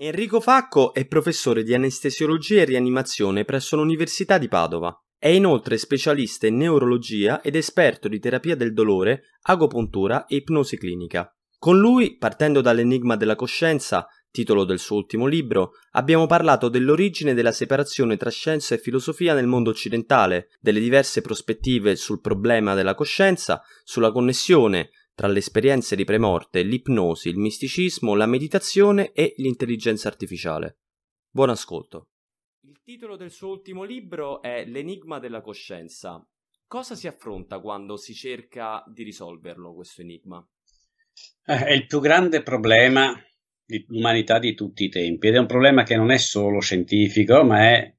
Enrico Facco è professore di anestesiologia e rianimazione presso l'Università di Padova. È inoltre specialista in neurologia ed esperto di terapia del dolore, agopuntura e ipnosi clinica. Con lui, partendo dall'Enigma della coscienza, titolo del suo ultimo libro, abbiamo parlato dell'origine della separazione tra scienza e filosofia nel mondo occidentale, delle diverse prospettive sul problema della coscienza, sulla connessione tra le esperienze di premorte, l'ipnosi, il misticismo, la meditazione e l'intelligenza artificiale. Buon ascolto. Il titolo del suo ultimo libro è L'enigma della coscienza. Cosa si affronta quando si cerca di risolverlo questo enigma? Eh, è il più grande problema dell'umanità di tutti i tempi ed è un problema che non è solo scientifico, ma è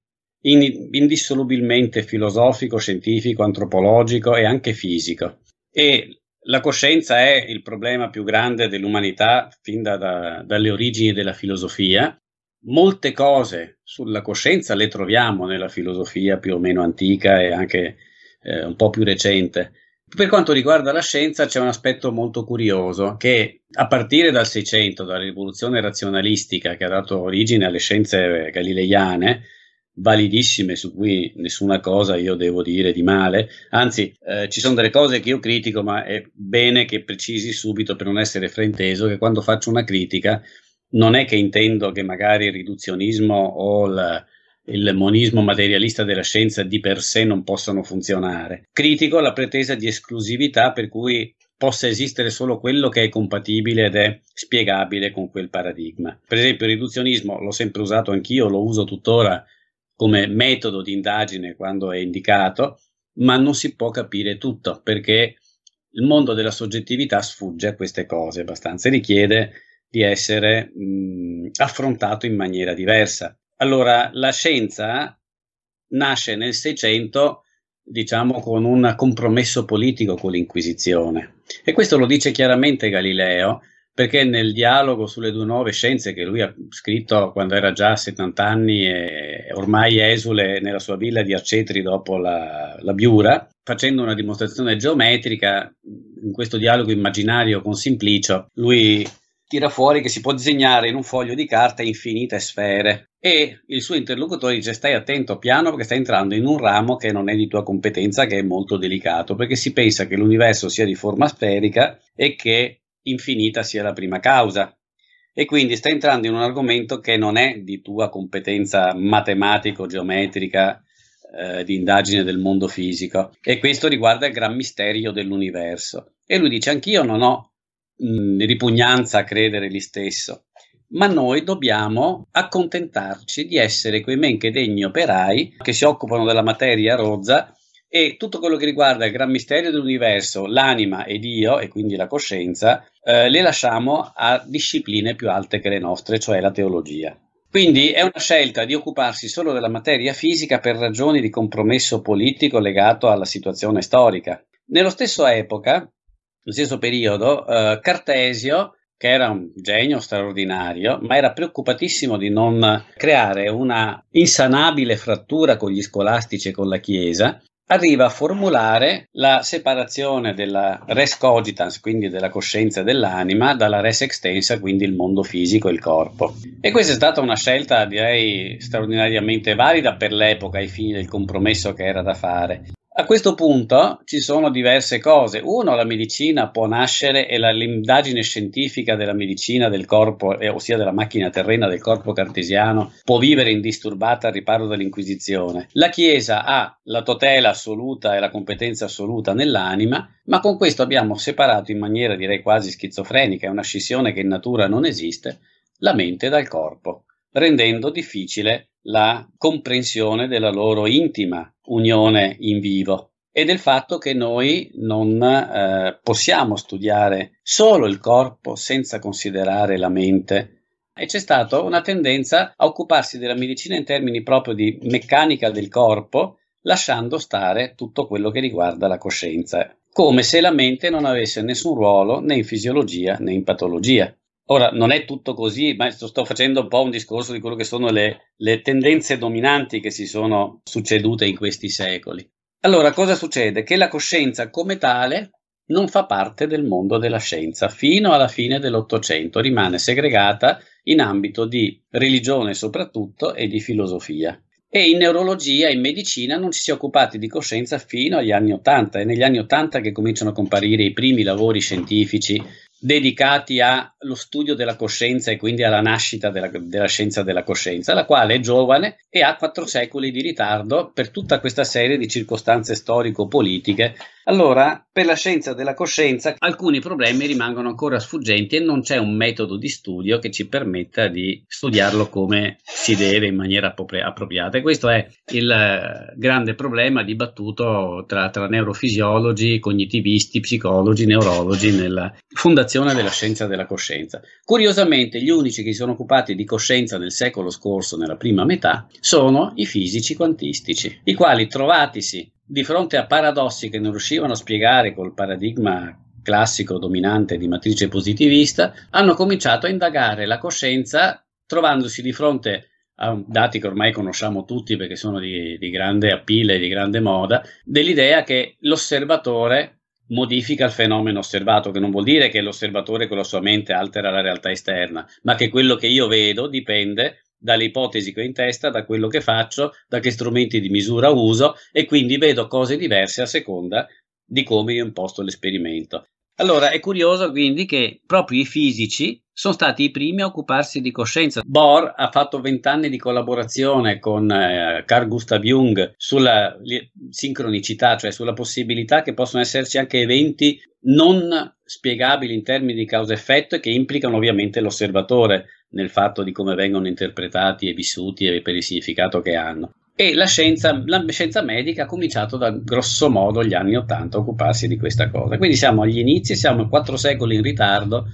indissolubilmente filosofico, scientifico, antropologico e anche fisico. E la coscienza è il problema più grande dell'umanità fin da, da, dalle origini della filosofia. Molte cose sulla coscienza le troviamo nella filosofia più o meno antica e anche eh, un po' più recente. Per quanto riguarda la scienza c'è un aspetto molto curioso che a partire dal Seicento, dalla rivoluzione razionalistica che ha dato origine alle scienze galileiane, validissime su cui nessuna cosa io devo dire di male, anzi eh, ci sono delle cose che io critico, ma è bene che precisi subito per non essere frainteso che quando faccio una critica non è che intendo che magari il riduzionismo o il, il monismo materialista della scienza di per sé non possano funzionare. Critico la pretesa di esclusività per cui possa esistere solo quello che è compatibile ed è spiegabile con quel paradigma. Per esempio il riduzionismo l'ho sempre usato anch'io, lo uso tuttora come metodo di indagine quando è indicato, ma non si può capire tutto perché il mondo della soggettività sfugge a queste cose abbastanza e richiede di essere mh, affrontato in maniera diversa. Allora, la scienza nasce nel Seicento, diciamo, con un compromesso politico con l'Inquisizione. E questo lo dice chiaramente Galileo, perché nel dialogo sulle due nuove scienze che lui ha scritto quando era già a 70 anni e ormai esule nella sua villa di Acetri dopo la, la Biura, facendo una dimostrazione geometrica, in questo dialogo immaginario con Simplicio, lui tira fuori che si può disegnare in un foglio di carta infinite sfere e il suo interlocutore dice stai attento piano perché stai entrando in un ramo che non è di tua competenza che è molto delicato perché si pensa che l'universo sia di forma sferica e che infinita sia la prima causa. E quindi stai entrando in un argomento che non è di tua competenza matematico-geometrica, eh, di indagine del mondo fisico. E questo riguarda il gran misterio dell'universo. E lui dice: Anch'io non ho mh, ripugnanza a credere lì stesso, ma noi dobbiamo accontentarci di essere quei men che degni operai che si occupano della materia rozza e tutto quello che riguarda il gran mistero dell'universo, l'anima e Dio, e quindi la coscienza, eh, le lasciamo a discipline più alte che le nostre, cioè la teologia. Quindi è una scelta di occuparsi solo della materia fisica per ragioni di compromesso politico legato alla situazione storica. Nello stesso epoca, nello stesso periodo, eh, Cartesio, che era un genio straordinario, ma era preoccupatissimo di non creare una insanabile frattura con gli scolastici e con la Chiesa, arriva a formulare la separazione della res cogitans, quindi della coscienza dell'anima, dalla res extensa, quindi il mondo fisico e il corpo. E questa è stata una scelta, direi, straordinariamente valida per l'epoca ai fini del compromesso che era da fare, a questo punto ci sono diverse cose. Uno, la medicina può nascere e l'indagine scientifica della medicina del corpo, eh, ossia della macchina terrena del corpo cartesiano, può vivere indisturbata al riparo dell'Inquisizione. La Chiesa ha la tutela assoluta e la competenza assoluta nell'anima, ma con questo abbiamo separato in maniera direi quasi schizofrenica, è una scissione che in natura non esiste, la mente dal corpo, rendendo difficile la comprensione della loro intima unione in vivo e del fatto che noi non eh, possiamo studiare solo il corpo senza considerare la mente. E c'è stata una tendenza a occuparsi della medicina in termini proprio di meccanica del corpo, lasciando stare tutto quello che riguarda la coscienza, come se la mente non avesse nessun ruolo né in fisiologia né in patologia. Ora, non è tutto così, ma sto, sto, facendo un po' un discorso di quello che sono le, le, tendenze dominanti che si sono succedute in questi secoli. Allora, cosa succede? Che la coscienza come tale non fa parte del mondo della scienza fino alla fine dell'Ottocento, rimane segregata in ambito di religione soprattutto e di filosofia. E in neurologia e in medicina non ci si è occupati di coscienza fino agli anni Ottanta, è negli anni Ottanta che cominciano a comparire i primi lavori scientifici dedicati allo studio della coscienza e quindi alla nascita della, della, scienza della coscienza, la quale è giovane e ha quattro secoli di ritardo per tutta questa serie di circostanze storico-politiche. Allora, per la scienza della coscienza alcuni problemi rimangono ancora sfuggenti e non c'è un metodo di studio che ci permetta di studiarlo come si deve in maniera appropriata. E questo è il eh, grande problema dibattuto tra, tra neurofisiologi, cognitivisti, psicologi, neurologi nella fondazione fondazione della certo. scienza della coscienza. Curiosamente, gli unici che si sono occupati di coscienza nel secolo scorso, nella prima metà, sono i fisici quantistici, i quali, trovatisi di fronte a paradossi che non riuscivano a spiegare col paradigma classico dominante di matrice positivista, hanno cominciato a indagare la coscienza trovandosi di fronte a dati che ormai conosciamo tutti perché sono di, di grande appile, di grande moda, dell'idea che l'osservatore modifica il fenomeno osservato, che non vuol dire che l'osservatore con la sua mente altera la realtà esterna, ma che quello che io vedo dipende dalle ipotesi che ho in testa, da quello che faccio, da che strumenti di misura uso e quindi vedo cose diverse a seconda di come io imposto l'esperimento. Allora è curioso quindi che proprio i fisici sono stati i primi a occuparsi di coscienza. Bohr ha fatto vent'anni di collaborazione con eh, Carl Gustav Jung sulla li, sincronicità, cioè sulla possibilità che possono esserci anche eventi non spiegabili in termini di causa-effetto e che implicano ovviamente l'osservatore nel fatto di come vengono interpretati e vissuti e per il significato che hanno. E la scienza, la scienza medica ha cominciato da grosso modo gli anni Ottanta a occuparsi di questa cosa. Quindi siamo agli inizi, siamo quattro secoli in ritardo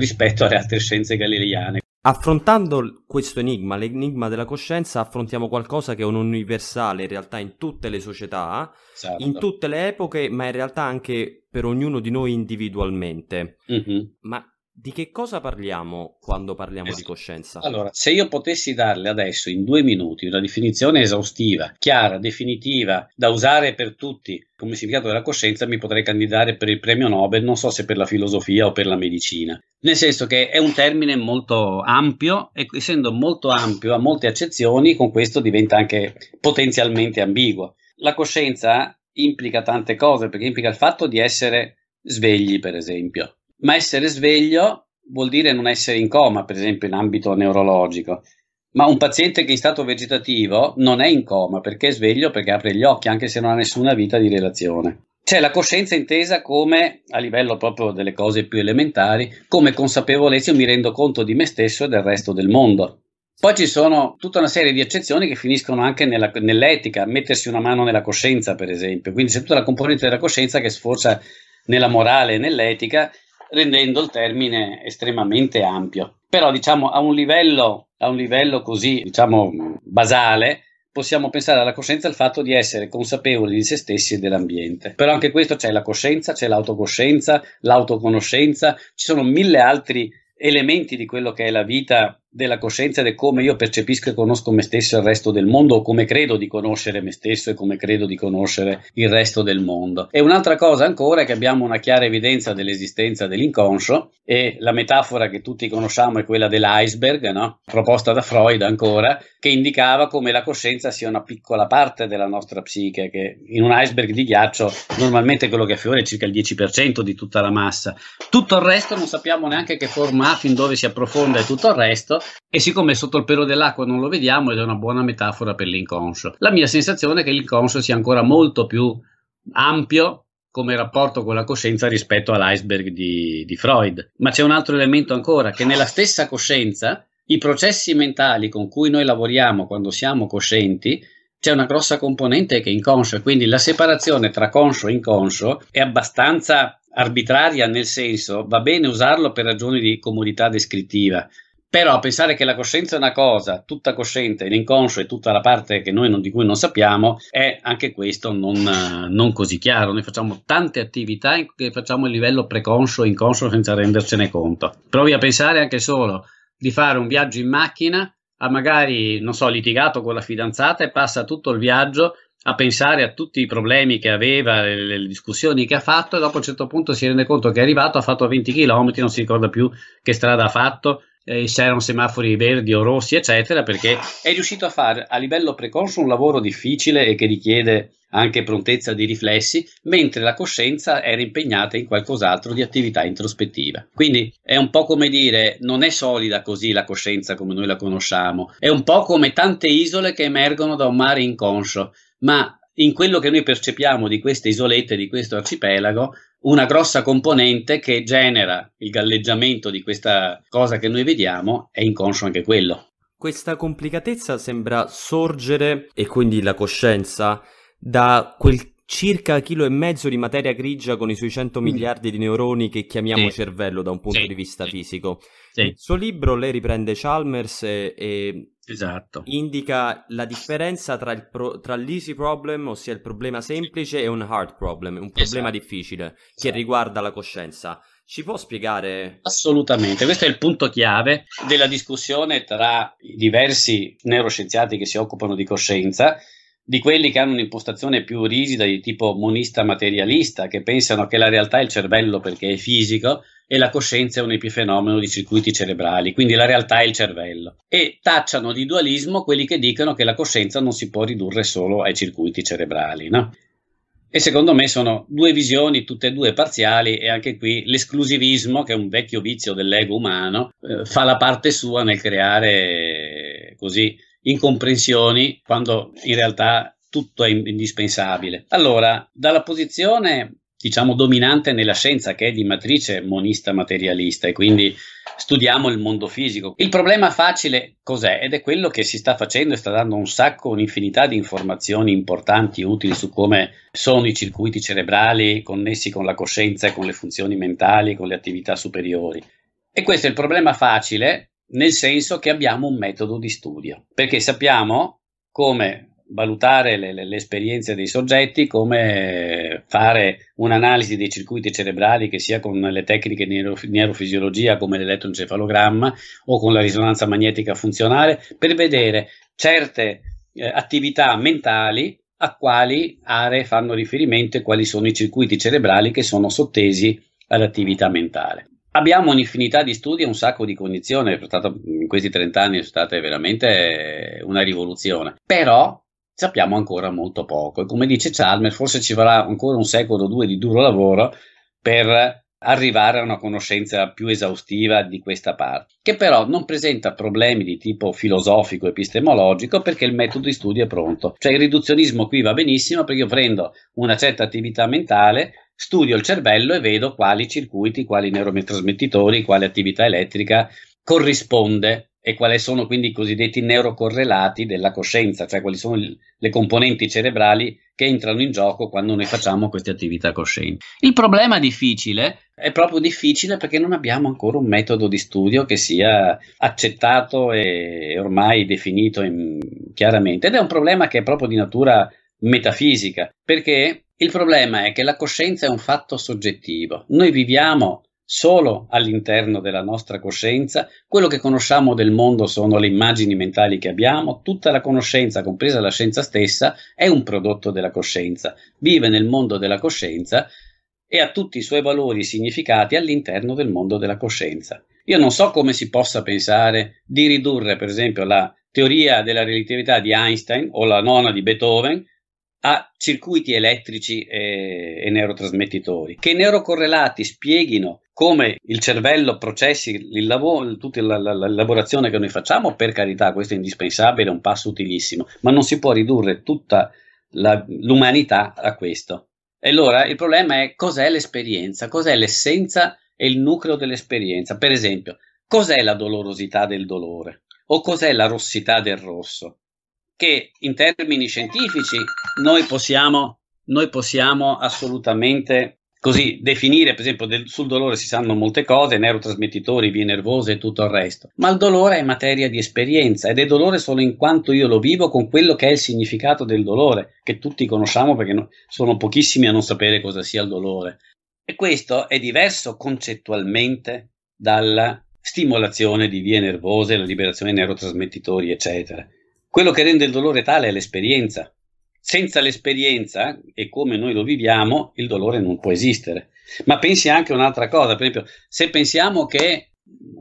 rispetto alle altre scienze galileiane. Affrontando questo enigma, l'enigma della coscienza, affrontiamo qualcosa che è un universale in realtà in tutte le società, esatto. in tutte le epoche, ma in realtà anche per ognuno di noi individualmente. Mm-hmm. Ma di che cosa parliamo quando parliamo esatto. di coscienza? Allora, se io potessi darle adesso in due minuti una definizione esaustiva, chiara, definitiva, da usare per tutti come significato della coscienza, mi potrei candidare per il premio Nobel, non so se per la filosofia o per la medicina. Nel senso che è un termine molto ampio e essendo molto ampio, ha molte accezioni, con questo diventa anche potenzialmente ambiguo. La coscienza implica tante cose, perché implica il fatto di essere svegli, per esempio ma essere sveglio vuol dire non essere in coma, per esempio in ambito neurologico. Ma un paziente che è in stato vegetativo non è in coma perché è sveglio, perché apre gli occhi, anche se non ha nessuna vita di relazione. Cioè la coscienza intesa come, a livello proprio delle cose più elementari, come consapevolezza io mi rendo conto di me stesso e del resto del mondo. Poi ci sono tutta una serie di eccezioni che finiscono anche nella, nell'etica, mettersi una mano nella coscienza, per esempio. Quindi c'è tutta la componente della coscienza che sforza nella morale e nell'etica rendendo il termine estremamente ampio. Però diciamo a un livello, a un livello così diciamo, basale possiamo pensare alla coscienza al fatto di essere consapevoli di se stessi e dell'ambiente. Però anche questo c'è la coscienza, c'è l'autocoscienza, l'autoconoscenza, ci sono mille altri elementi di quello che è la vita della coscienza e di come io percepisco e conosco me stesso e il resto del mondo, o come credo di conoscere me stesso e come credo di conoscere il resto del mondo. E un'altra cosa ancora è che abbiamo una chiara evidenza dell'esistenza dell'inconscio e la metafora che tutti conosciamo è quella dell'iceberg, no? proposta da Freud ancora, che indicava come la coscienza sia una piccola parte della nostra psiche, che in un iceberg di ghiaccio normalmente quello che affiora è circa il 10% di tutta la massa. Tutto il resto non sappiamo neanche che forma ha, fin dove si approfonda e tutto il resto, e siccome sotto il pelo dell'acqua non lo vediamo ed è una buona metafora per l'inconscio. La mia sensazione è che l'inconscio sia ancora molto più ampio come rapporto con la coscienza rispetto all'iceberg di, di Freud. Ma c'è un altro elemento ancora, che nella stessa coscienza i processi mentali con cui noi lavoriamo quando siamo coscienti c'è una grossa componente che è inconscio, quindi la separazione tra conscio e inconscio è abbastanza arbitraria nel senso va bene usarlo per ragioni di comodità descrittiva, però pensare che la coscienza è una cosa, tutta cosciente, l'inconscio è tutta la parte non, di cui non sappiamo, è anche questo non, eh, non, così chiaro. Noi facciamo tante attività che facciamo a livello preconscio e inconscio senza rendercene conto. Provi a pensare anche solo di fare un viaggio in macchina, a magari, non so, litigato con la fidanzata e passa tutto il viaggio a pensare a tutti i problemi che aveva, le, le, discussioni che ha fatto e dopo a un certo punto si rende conto che è arrivato, ha fatto 20 km, non si ricorda più che strada ha fatto, eh, se erano semafori verdi o rossi, eccetera, perché è riuscito a fare a livello precorso un lavoro difficile e che richiede anche prontezza di riflessi, mentre la coscienza era impegnata in qualcos'altro di attività introspettiva. Quindi è un po' come dire non è solida così la coscienza come noi la conosciamo, è un po' come tante isole che emergono da un mare inconscio, ma in quello che noi percepiamo di queste isolette, di questo arcipelago, una grossa componente che genera il galleggiamento di questa cosa che noi vediamo è inconscio anche quello. Questa complicatezza sembra sorgere, e quindi la coscienza, da quel circa chilo e mezzo di materia grigia con i suoi 100 mm. miliardi di neuroni che chiamiamo sì. cervello da un punto sì. di vista sì. fisico. Nel suo libro lei riprende Chalmers e, e Esatto. Indica la differenza tra, pro- tra, l'easy problem, ossia il problema semplice, e un hard problem, un problema esatto. difficile, esatto. che riguarda la coscienza. Ci può spiegare? Assolutamente, questo è il punto chiave della discussione tra i diversi neuroscienziati che si occupano di coscienza, di quelli che hanno un'impostazione più rigida di tipo monista materialista, che pensano che la realtà è il cervello perché è fisico, e la coscienza è un epifenomeno di circuiti cerebrali, quindi la realtà è il cervello. E tacciano di dualismo quelli che dicono che la coscienza non si può ridurre solo ai circuiti cerebrali. No? E secondo me sono due visioni, tutte e due parziali, e anche qui l'esclusivismo, che è un vecchio vizio dell'ego umano, eh, fa la parte sua nel creare eh, così incomprensioni quando in realtà tutto è indispensabile. Allora, dalla posizione diciamo, dominante nella scienza che è di matrice monista materialista e quindi studiamo il mondo fisico. Il problema facile cos'è? Ed è quello che si sta facendo e sta dando un sacco, un'infinità di informazioni importanti utili su come sono i circuiti cerebrali connessi con la coscienza e con le funzioni mentali, con le attività superiori. E questo è il problema facile nel senso che abbiamo un metodo di studio, perché sappiamo come valutare le, le, le, esperienze dei soggetti, come fare un'analisi dei circuiti cerebrali che sia con le tecniche di neurofisiologia come l'elettroencefalogramma o con la risonanza magnetica funzionale per vedere certe eh, attività mentali a quali aree fanno riferimento e quali sono i circuiti cerebrali che sono sottesi all'attività mentale. Abbiamo un'infinità di studi e un sacco di cognizione, in questi 30 anni è stata veramente una rivoluzione, però sappiamo ancora molto poco e come dice Chalmers forse ci vorrà ancora un secolo o due di duro lavoro per arrivare a una conoscenza più esaustiva di questa parte, che però non presenta problemi di tipo filosofico epistemologico perché il metodo di studio è pronto. Cioè il riduzionismo qui va benissimo perché io prendo una certa attività mentale, studio il cervello e vedo quali circuiti, quali neurotrasmettitori, quale attività elettrica corrisponde e quali sono quindi i cosiddetti neurocorrelati della coscienza, cioè quali sono le componenti cerebrali che entrano in gioco quando noi facciamo queste attività coscienti. Il problema difficile è proprio difficile perché non abbiamo ancora un metodo di studio che sia accettato e ormai definito in, chiaramente ed è un problema che è proprio di natura metafisica perché il problema è che la coscienza è un fatto soggettivo. Noi viviamo solo all'interno della nostra coscienza, quello che conosciamo del mondo sono le immagini mentali che abbiamo, tutta la conoscenza, compresa la scienza stessa, è un prodotto della coscienza, vive nel mondo della coscienza e ha tutti i suoi valori e significati all'interno del mondo della coscienza. Io non so come si possa pensare di ridurre, per esempio, la teoria della relatività di Einstein o la nona di Beethoven a circuiti elettrici e, e neurotrasmettitori, che neurocorrelati spieghino come il cervello processi il lavoro, tutta la, la, la, lavorazione che noi facciamo, per carità, questo è indispensabile, è un passo utilissimo, ma non si può ridurre tutta la, l'umanità a questo. E allora il problema è cos'è l'esperienza, cos'è l'essenza e il nucleo dell'esperienza. Per esempio, cos'è la dolorosità del dolore o cos'è la rossità del rosso? Che in termini scientifici noi possiamo, noi possiamo assolutamente Così definire, per esempio, del, sul dolore si sanno molte cose, neurotrasmettitori, vie nervose e tutto il resto, ma il dolore è materia di esperienza ed è dolore solo in quanto io lo vivo con quello che è il significato del dolore, che tutti conosciamo perché no, sono pochissimi a non sapere cosa sia il dolore. E questo è diverso concettualmente dalla stimolazione di vie nervose, la liberazione di neurotrasmettitori, eccetera. Quello che rende il dolore tale è l'esperienza, senza l'esperienza e come noi lo viviamo, il dolore non può esistere. Ma pensi anche a un'altra cosa, per esempio, se pensiamo che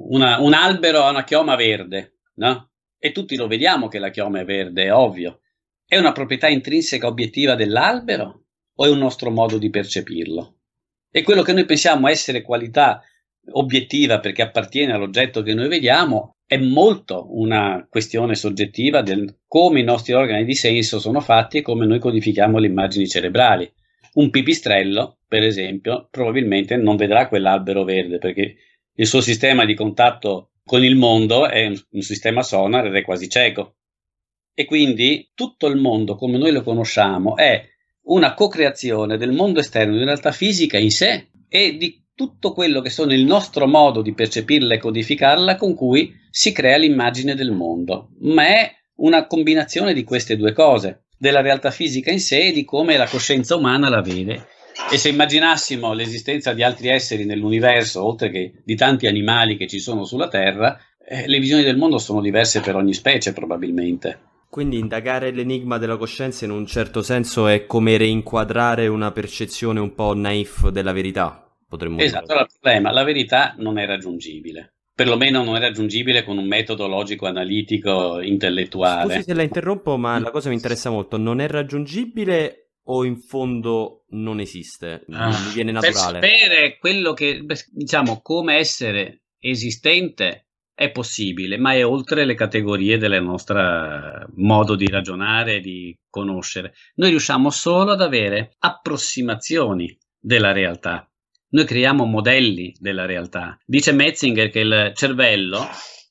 una, un albero ha una chioma verde, no? E tutti lo vediamo che la chioma è verde, è ovvio. È una proprietà intrinseca obiettiva dell'albero o è un nostro modo di percepirlo? E quello che noi pensiamo essere qualità obiettiva perché appartiene all'oggetto che noi vediamo, è molto una questione soggettiva del come i nostri organi di senso sono fatti e come noi codifichiamo le immagini cerebrali. Un pipistrello, per esempio, probabilmente non vedrà quell'albero verde perché il suo sistema di contatto con il mondo è un, un sistema sonar ed è quasi cieco. E quindi tutto il mondo come noi lo conosciamo è una co-creazione del mondo esterno di realtà fisica in sé e di tutto quello che sono il nostro modo di percepirla e codificarla con cui si crea l'immagine del mondo, ma è una combinazione di queste due cose, della realtà fisica in sé e di come la coscienza umana la vede. E se immaginassimo l'esistenza di altri esseri nell'universo, oltre che di tanti animali che ci sono sulla Terra, eh, le visioni del mondo sono diverse per ogni specie probabilmente. Quindi indagare l'enigma della coscienza in un certo senso è come reinquadrare una percezione un po' naif della verità, potremmo esatto, dire. Esatto, il problema, la verità non è raggiungibile. Perlomeno non è raggiungibile con un metodo logico, analitico, intellettuale. Scusi se la interrompo, ma la cosa mi interessa molto. Non è raggiungibile o in fondo non esiste? Non ah, viene naturale? Per sapere quello che, diciamo, come essere esistente è possibile, ma è oltre le categorie del nostro modo di ragionare, di conoscere. Noi riusciamo solo ad avere approssimazioni della realtà noi creiamo modelli della realtà. Dice Metzinger che il cervello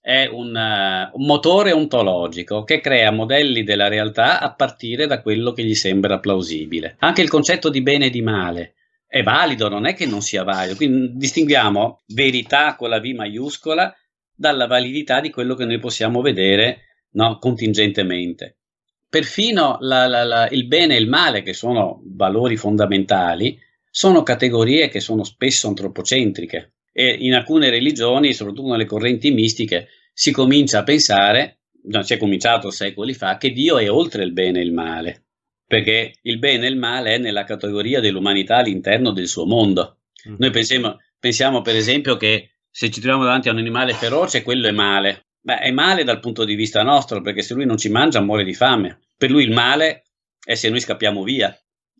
è un, uh, un, motore ontologico che crea modelli della realtà a partire da quello che gli sembra plausibile. Anche il concetto di bene e di male è valido, non è che non sia valido. Quindi distinguiamo verità con la V maiuscola dalla validità di quello che noi possiamo vedere no, contingentemente. Perfino la, la, la, il bene e il male, che sono valori fondamentali, sono categorie che sono spesso antropocentriche e in alcune religioni, soprattutto nelle correnti mistiche, si comincia a pensare, non si è cominciato secoli fa, che Dio è oltre il bene e il male, perché il bene e il male è nella categoria dell'umanità all'interno del suo mondo. Mm. Noi pensiamo, pensiamo, per esempio che se ci troviamo davanti a un animale feroce, quello è male. Beh, è male dal punto di vista nostro, perché se lui non ci mangia muore di fame. Per lui il male è se noi scappiamo via.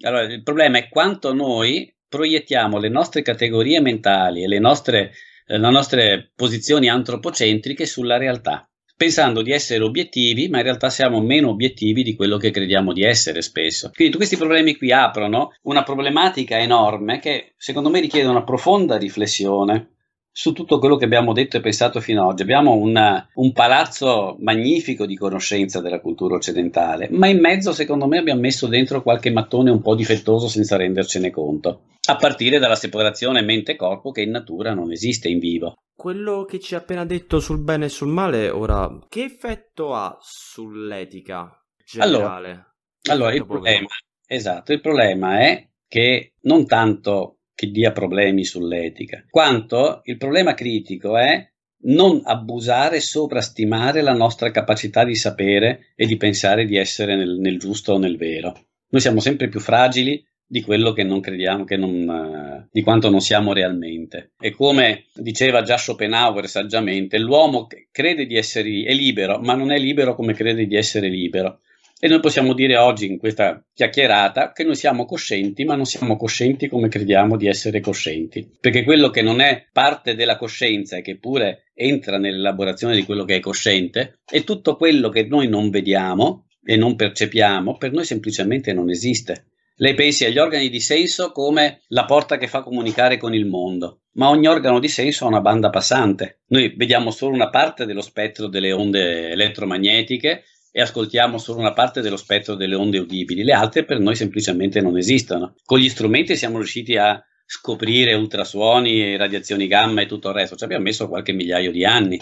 Allora, il problema è quanto noi proiettiamo le nostre categorie mentali e le nostre, eh, le nostre posizioni antropocentriche sulla realtà, pensando di essere obiettivi, ma in realtà siamo meno obiettivi di quello che crediamo di essere spesso. Quindi questi problemi qui aprono una problematica enorme che secondo me richiede una profonda riflessione su tutto quello che abbiamo detto e pensato fino ad oggi. Abbiamo una, un palazzo magnifico di conoscenza della cultura occidentale, ma in mezzo, secondo me, abbiamo messo dentro qualche mattone un po' difettoso senza rendercene conto, a partire dalla separazione mente-corpo che in natura non esiste in vivo. Quello che ci ha appena detto sul bene e sul male, ora, che effetto ha sull'etica generale? Allora, allora il problema, esatto, il problema è che non tanto che dia problemi sull'etica, quanto il problema critico è non abusare e sovrastimare la nostra capacità di sapere e di pensare di essere nel, nel, giusto o nel vero. Noi siamo sempre più fragili di quello che non crediamo, che non, eh, di quanto non siamo realmente. E come diceva già Schopenhauer saggiamente, l'uomo crede di essere è libero, ma non è libero come crede di essere libero. E noi possiamo dire oggi in questa chiacchierata che noi siamo coscienti, ma non siamo coscienti come crediamo di essere coscienti. Perché quello che non è parte della coscienza e che pure entra nell'elaborazione di quello che è cosciente, è tutto quello che noi non vediamo e non percepiamo, per noi semplicemente non esiste. Lei pensi agli organi di senso come la porta che fa comunicare con il mondo, ma ogni organo di senso ha una banda passante. Noi vediamo solo una parte dello spettro delle onde elettromagnetiche e ascoltiamo solo una parte dello spettro delle onde udibili, le altre per noi semplicemente non esistono. Con gli strumenti siamo riusciti a scoprire ultrasuoni, radiazioni gamma e tutto il resto, ci abbiamo messo qualche migliaio di anni.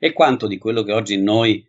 E quanto di quello che oggi noi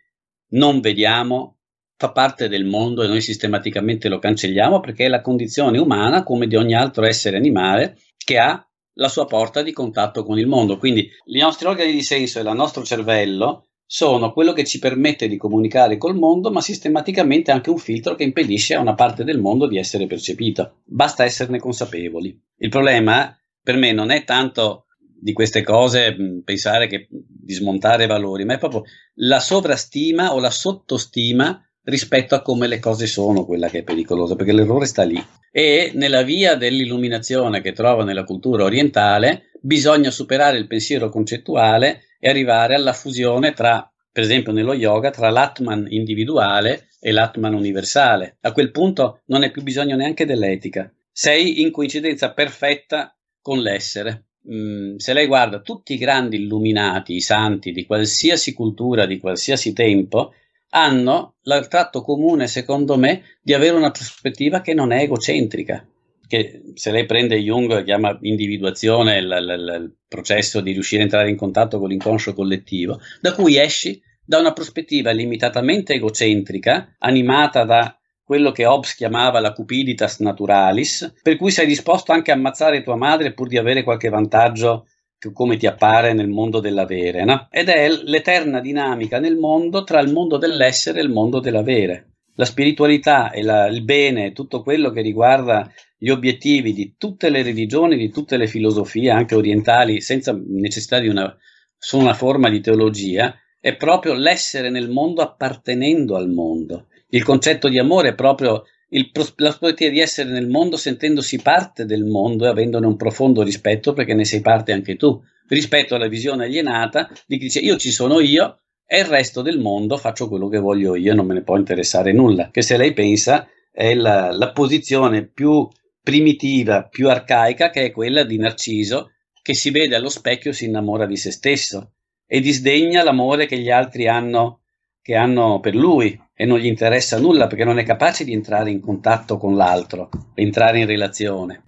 non vediamo fa parte del mondo e noi sistematicamente lo cancelliamo perché è la condizione umana, come di ogni altro essere animale, che ha la sua porta di contatto con il mondo. Quindi i nostri organi di senso e il nostro cervello sono quello che ci permette di comunicare col mondo, ma sistematicamente anche un filtro che impedisce a una parte del mondo di essere percepita. Basta esserne consapevoli. Il problema per me non è tanto di queste cose pensare che di smontare valori, ma è proprio la sovrastima o la sottostima rispetto a come le cose sono, quella che è pericolosa, perché l'errore sta lì. E nella via dell'illuminazione che trova nella cultura orientale, bisogna superare il pensiero concettuale e arrivare alla fusione tra, per esempio nello yoga, tra l'atman individuale e l'atman universale. A quel punto non è più bisogno neanche dell'etica. Sei in coincidenza perfetta con l'essere. Mm, se lei guarda tutti i grandi illuminati, i santi di qualsiasi cultura, di qualsiasi tempo, hanno il tratto comune, secondo me, di avere una prospettiva che non è egocentrica. Che se lei prende Jung, chiama individuazione il, il, il processo di riuscire a entrare in contatto con l'inconscio collettivo, da cui esci da una prospettiva limitatamente egocentrica, animata da quello che Hobbes chiamava la cupiditas naturalis, per cui sei disposto anche a ammazzare tua madre pur di avere qualche vantaggio come ti appare nel mondo dell'avere, no? ed è l'eterna dinamica nel mondo tra il mondo dell'essere e il mondo dell'avere. La spiritualità e la, il bene, tutto quello che riguarda gli obiettivi di tutte le religioni, di tutte le filosofie, anche orientali, senza necessità di una, su una forma di teologia, è proprio l'essere nel mondo appartenendo al mondo. Il concetto di amore è proprio il, la prospettiva di essere nel mondo sentendosi parte del mondo e avendone un profondo rispetto perché ne sei parte anche tu, rispetto alla visione alienata di chi dice io ci sono io e il resto del mondo faccio quello che voglio io, non me ne può interessare nulla, che se lei pensa è la, la posizione più primitiva, più arcaica, che è quella di Narciso, che si vede allo specchio e si innamora di se stesso e disdegna l'amore che gli altri hanno, che hanno per lui, e non gli interessa nulla perché non è capace di entrare in contatto con l'altro, entrare in relazione.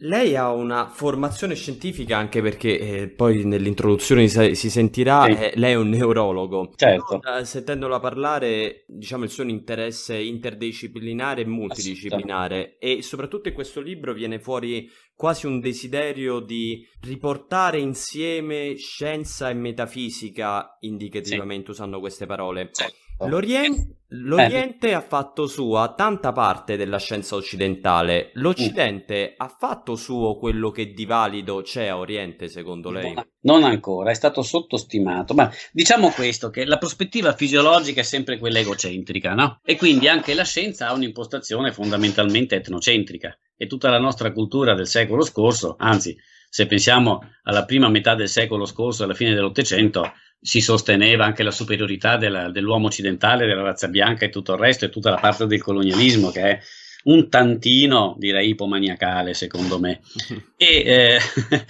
Lei ha una formazione scientifica anche perché eh, poi nell'introduzione si, si sentirà, sì. eh, lei è un neurologo. Certo. Però, eh, sentendola parlare, diciamo il suo interesse interdisciplinare e multidisciplinare e soprattutto in questo libro viene fuori quasi un desiderio di riportare insieme scienza e metafisica, indicativamente sì. usando queste parole. Certo. Oh. L'orien- eh. L'Oriente eh. ha fatto sua tanta parte della scienza occidentale. L'Occidente uh. ha fatto suo quello che di valido c'è a Oriente, secondo lei? Non ancora, è stato sottostimato. Ma diciamo questo: che la prospettiva fisiologica è sempre quella egocentrica, no? E quindi anche la scienza ha un'impostazione fondamentalmente etnocentrica. E tutta la nostra cultura del secolo scorso, anzi se pensiamo alla prima metà del secolo scorso, alla fine dell'Ottocento, si sosteneva anche la superiorità della, dell'uomo occidentale, della razza bianca e tutto il resto, e tutta la parte del colonialismo che è un tantino, direi, ipomaniacale, secondo me, e, eh,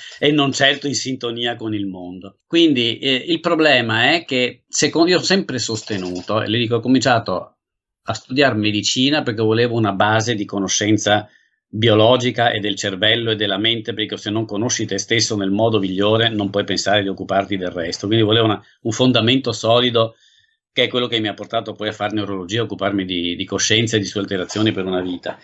e, non certo in sintonia con il mondo. Quindi eh, il problema è che, secondo io ho sempre sostenuto, e le dico, ho cominciato a studiare medicina perché volevo una base di conoscenza biologica e del cervello e della mente, perché se non conosci te stesso nel modo migliore non puoi pensare di occuparti del resto. Quindi volevo una, un fondamento solido che è quello che mi ha portato poi a fare neurologia, occuparmi di, di coscienza e di sue alterazioni per una vita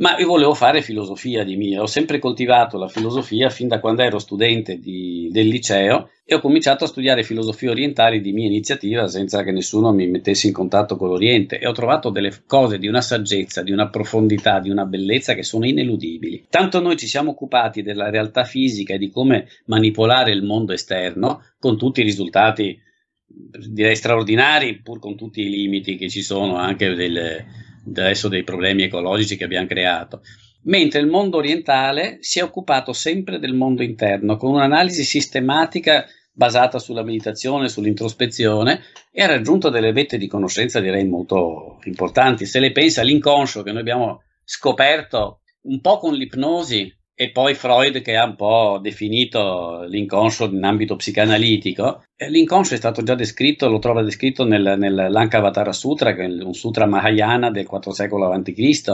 ma io volevo fare filosofia di mia, ho sempre coltivato la filosofia fin da quando ero studente di, del liceo e ho cominciato a studiare filosofie orientali di mia iniziativa senza che nessuno mi mettesse in contatto con l'Oriente e ho trovato delle cose di una saggezza, di una profondità, di una bellezza che sono ineludibili. Tanto noi ci siamo occupati della realtà fisica e di come manipolare il mondo esterno con tutti i risultati direi straordinari, pur con tutti i limiti che ci sono anche delle adesso dei problemi ecologici che abbiamo creato. Mentre il mondo orientale si è occupato sempre del mondo interno con un'analisi sistematica basata sulla meditazione, sull'introspezione e ha raggiunto delle vette di conoscenza direi molto importanti. Se le pensa all'inconscio che noi abbiamo scoperto un po' con l'ipnosi e poi Freud che ha un po' definito l'inconscio in ambito psicanalitico. L'inconscio è stato già descritto, lo trova descritto nel, nell'Ankavatara Sutra, che è un sutra Mahayana del IV secolo a.C.,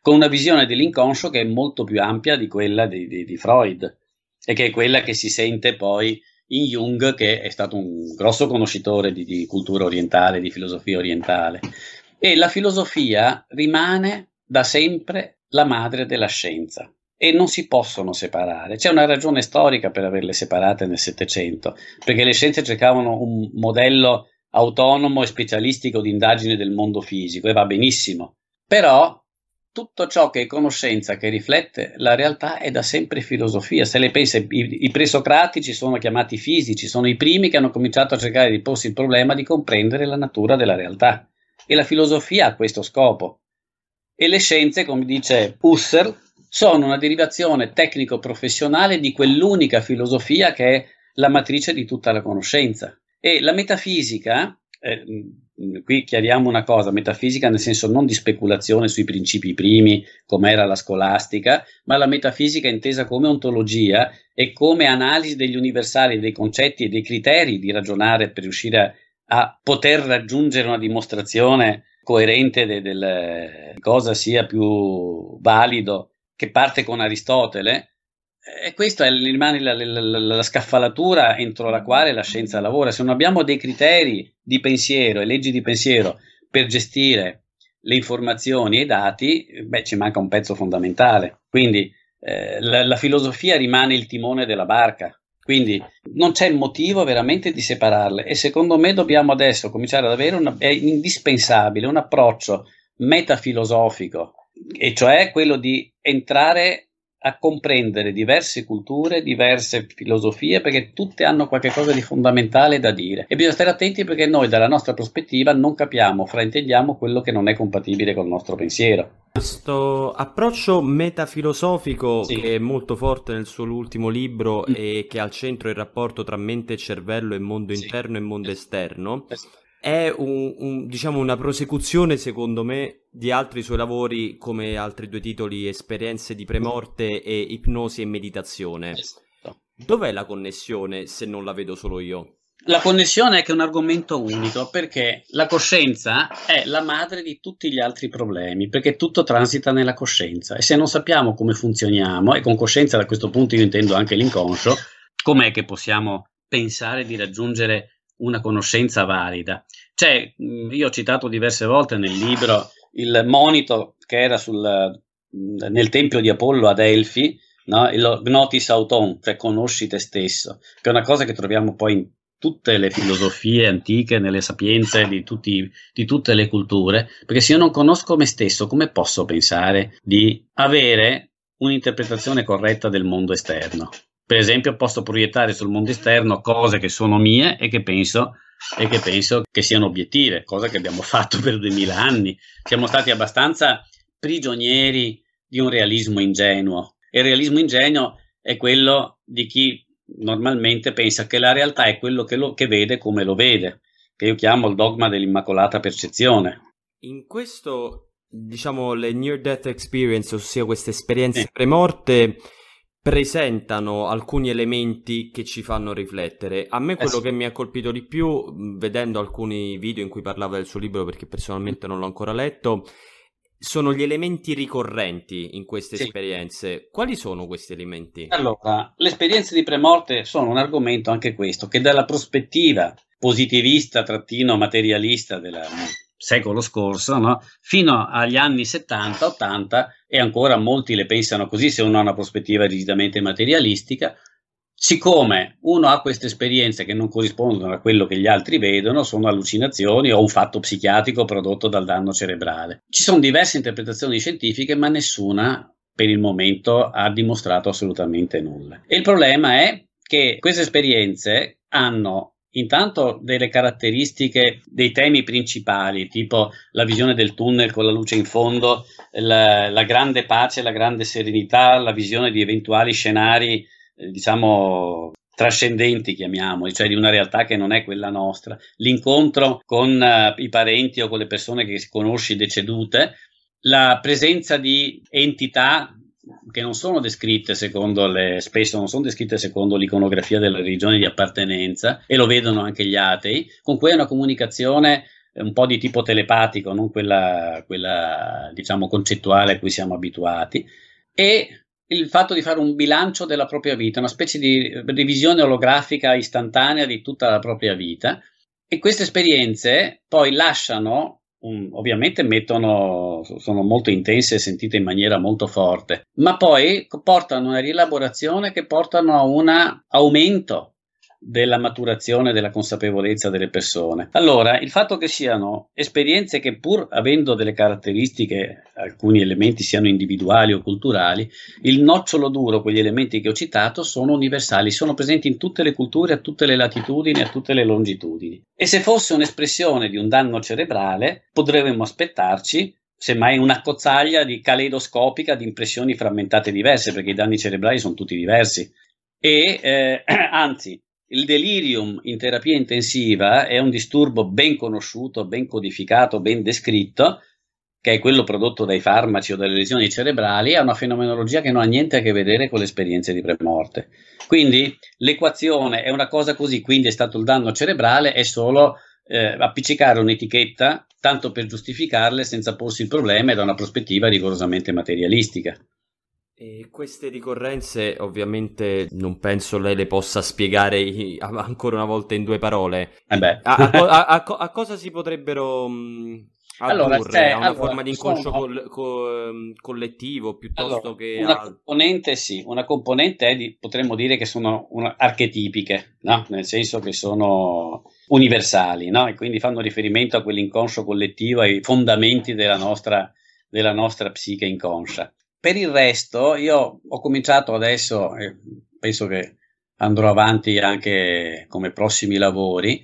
con una visione dell'inconscio che è molto più ampia di quella di, di, di Freud e che è quella che si sente poi in Jung, che è stato un grosso conoscitore di, di cultura orientale, di filosofia orientale. E la filosofia rimane da sempre la madre della scienza e non si possono separare. C'è una ragione storica per averle separate nel Settecento, perché le scienze cercavano un modello autonomo e specialistico di indagine del mondo fisico e va benissimo, però tutto ciò che è conoscenza, che riflette la realtà, è da sempre filosofia. Se le pensi, i, i presocratici sono chiamati fisici, sono i primi che hanno cominciato a cercare di porsi il problema di comprendere la natura della realtà. E la filosofia ha questo scopo. E le scienze, come dice Husserl, sono una derivazione tecnico-professionale di quell'unica filosofia che è la matrice di tutta la conoscenza. E la metafisica, eh, qui chiariamo una cosa, metafisica nel senso non di speculazione sui principi primi, come era la scolastica, ma la metafisica intesa come ontologia e come analisi degli universali, dei concetti e dei criteri di ragionare per riuscire a, a poter raggiungere una dimostrazione coerente eh, di de, cosa sia più valido che parte con Aristotele, eh, e questa rimane la, la, la, scaffalatura entro la quale la scienza lavora. Se non abbiamo dei criteri di pensiero e leggi di pensiero per gestire le informazioni e i dati, beh, ci manca un pezzo fondamentale. Quindi eh, la filosofia rimane il timone della barca. Quindi non c'è motivo veramente di separarle e secondo me dobbiamo adesso cominciare ad avere un, è indispensabile un approccio metafilosofico e cioè quello di entrare a comprendere diverse culture, diverse filosofie, perché tutte hanno qualcosa di fondamentale da dire. E bisogna stare attenti perché noi dalla nostra prospettiva non capiamo, fraintendiamo quello che non è compatibile con il nostro pensiero. Questo approccio metafilosofico sì. che è molto forte nel suo ultimo libro mm. e che ha al centro il rapporto tra mente e cervello e mondo sì. interno e mondo esterno. Esatto è un, un, diciamo una prosecuzione, secondo me, di altri suoi lavori come altri due titoli, Esperienze di premorte e Ipnosi e meditazione. Esatto. Dov'è la connessione se non la vedo solo io? La connessione è che è un argomento unico perché la coscienza è la madre di tutti gli altri problemi, perché tutto transita nella coscienza e se non sappiamo come funzioniamo, e con coscienza da questo punto io intendo anche l'inconscio, com'è che possiamo pensare di raggiungere una conoscenza valida. Cioè, mm, io ho citato diverse volte nel libro il monito che era sul, mm, nel tempio di Apollo a Delfi, no? il gnotis auton, cioè conosci te stesso, che è una cosa che troviamo poi in tutte le filosofie antiche, nelle sapienze di, tutti, di tutte le culture, perché se io non conosco me stesso, come posso pensare di avere un'interpretazione corretta del mondo esterno? Per esempio, posso proiettare sul mondo esterno cose che sono mie e che penso, e che, penso che siano obiettive, cosa che abbiamo fatto per duemila anni. Siamo stati abbastanza prigionieri di un realismo ingenuo. E il realismo ingenuo è quello di chi normalmente pensa che la realtà è quello che, lo, che vede come lo vede, che io chiamo il dogma dell'immacolata percezione. In questo, diciamo, le near death experience, ossia queste esperienze eh. premorte, presentano alcuni elementi che ci fanno riflettere. A me eh quello eh sì. che mi ha colpito di più, vedendo alcuni video in cui parlava del suo libro, perché personalmente non l'ho ancora letto, sono gli elementi ricorrenti in queste sì. esperienze. Quali sono questi elementi? Allora, le esperienze di premorte sono un argomento anche questo, che dalla prospettiva positivista, trattino materialista del secolo scorso, no? fino agli anni 70-80, e ancora molti le pensano così se uno ha una prospettiva rigidamente materialistica, siccome uno ha queste esperienze che non corrispondono a quello che gli altri vedono, sono allucinazioni o un fatto psichiatrico prodotto dal danno cerebrale. Ci sono diverse interpretazioni scientifiche, ma nessuna per il momento ha dimostrato assolutamente nulla. E il problema è che queste esperienze hanno intanto delle caratteristiche dei temi principali, tipo la visione del tunnel con la luce in fondo, la, la grande pace, la grande serenità, la visione di eventuali scenari, eh, diciamo, trascendenti, chiamiamoli, cioè di una realtà che non è quella nostra, l'incontro con eh, i parenti o con le persone che conosci decedute, la presenza di entità che non sono descritte secondo le, spesso non sono descritte secondo l'iconografia della religione di appartenenza e lo vedono anche gli atei, con cui è una comunicazione eh, un po' di tipo telepatico, non quella, quella diciamo concettuale a cui siamo abituati, e il fatto di fare un bilancio della propria vita, una specie di revisione olografica istantanea di tutta la propria vita. E queste esperienze poi lasciano um, ovviamente mettono, sono molto intense e sentite in maniera molto forte, ma poi portano a una rielaborazione che portano a un aumento della maturazione della consapevolezza delle persone. Allora, il fatto che siano esperienze che pur avendo delle caratteristiche, alcuni elementi siano individuali o culturali, il nocciolo duro, quegli elementi che ho citato, sono universali, sono presenti in tutte le culture, a tutte le latitudini, a tutte le longitudini. E se fosse un'espressione di un danno cerebrale, potremmo aspettarci semmai una cozzaglia di caleidoscopica di impressioni frammentate diverse, perché i danni cerebrali sono tutti diversi. E eh, anzi, il delirium in terapia intensiva è un disturbo ben conosciuto, ben codificato, ben descritto, che è quello prodotto dai farmaci o dalle lesioni cerebrali, è una fenomenologia che non ha niente a che vedere con le esperienze di premorte. Quindi l'equazione è una cosa così, quindi è stato il danno cerebrale, è solo eh, appiccicare un'etichetta tanto per giustificarle senza porsi il problema e da una prospettiva rigorosamente materialistica. E queste ricorrenze ovviamente non penso lei le possa spiegare ancora una volta in due parole. Eh a, a, a, a, cosa si potrebbero mh, mm, allora, c'è, una allora, forma di inconscio col, col, mm, collettivo piuttosto allora, che una altro. componente sì, una componente di, potremmo dire che sono una, archetipiche, no? nel senso che sono universali no? e quindi fanno riferimento a quell'inconscio collettivo, ai fondamenti della nostra, della nostra psiche inconscia per il resto, io ho cominciato adesso, e penso che andrò avanti anche come prossimi lavori.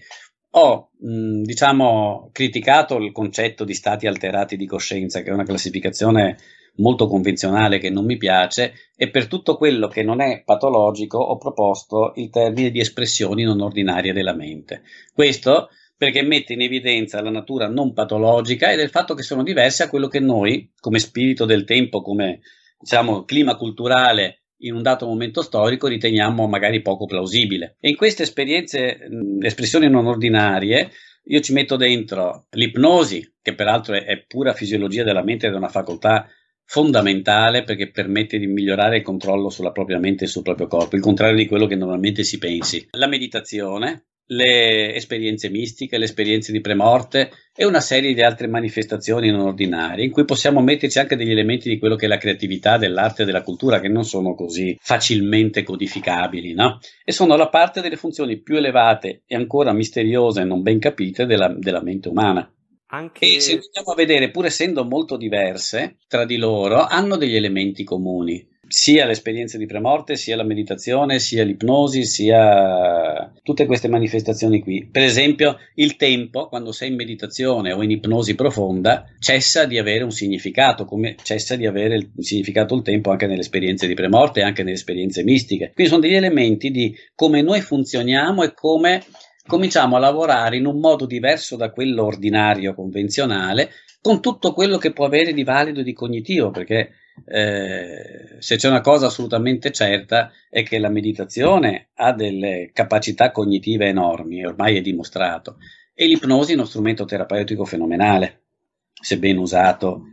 Ho mh, diciamo criticato il concetto di stati alterati di coscienza, che è una classificazione molto convenzionale che non mi piace, e per tutto quello che non è patologico ho proposto il termine di espressioni non ordinarie della mente. Questo perché mette in evidenza la natura non patologica e del fatto che sono diverse a quello che noi, come spirito del tempo, come diciamo, clima culturale in un dato momento storico riteniamo magari poco plausibile. E in queste esperienze, mh, espressioni non ordinarie, io ci metto dentro l'ipnosi, che peraltro è, è pura fisiologia della mente ed è una facoltà fondamentale perché permette di migliorare il controllo sulla propria mente e sul proprio corpo, il contrario di quello che normalmente si pensi. La meditazione, le esperienze mistiche, le esperienze di premorte e una serie di altre manifestazioni non ordinarie in cui possiamo metterci anche degli elementi di quello che è la creatività dell'arte e della cultura che non sono così facilmente codificabili, no? E sono la parte delle funzioni più elevate e ancora misteriose e non ben capite della, della mente umana. Anche... E se andiamo a vedere, pur essendo molto diverse tra di loro, hanno degli elementi comuni sia l'esperienza di premorte, sia la meditazione, sia l'ipnosi, sia tutte queste manifestazioni qui. Per esempio, il tempo, quando sei in meditazione o in ipnosi profonda, cessa di avere un significato, come cessa di avere il significato il tempo anche nelle esperienze di premorte e anche nelle esperienze mistiche. Quindi sono degli elementi di come noi funzioniamo e come cominciamo a lavorare in un modo diverso da quello ordinario, convenzionale, con tutto quello che può avere di valido e di cognitivo, perché eh, se c'è una cosa assolutamente certa è che la meditazione ha delle capacità cognitive enormi, ormai è dimostrato, e l'ipnosi è uno strumento terapeutico fenomenale, se ben usato.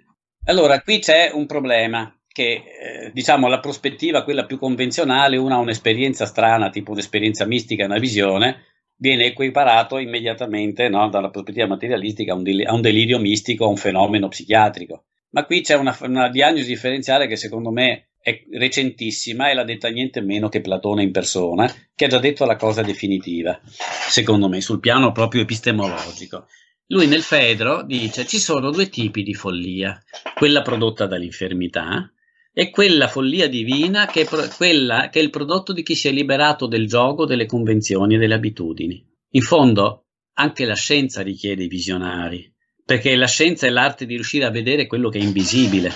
Allora, qui c'è un problema che, eh, diciamo, la prospettiva, quella più convenzionale, una ha un'esperienza strana, tipo un'esperienza mistica, una visione, viene equiparato immediatamente no, dalla prospettiva materialistica a un, del- a un delirio mistico, a un fenomeno psichiatrico ma qui c'è una, una diagnosi differenziale che secondo me è recentissima e l'ha detta niente meno che Platone in persona, che ha già detto la cosa definitiva, secondo me, sul piano proprio epistemologico. Lui nel Fedro dice ci sono due tipi di follia, quella prodotta dall'infermità e quella follia divina che è, pro- quella che è il prodotto di chi si è liberato del gioco, delle convenzioni e delle abitudini. In fondo anche la scienza richiede i visionari, perché la scienza è l'arte di riuscire a vedere quello che è invisibile.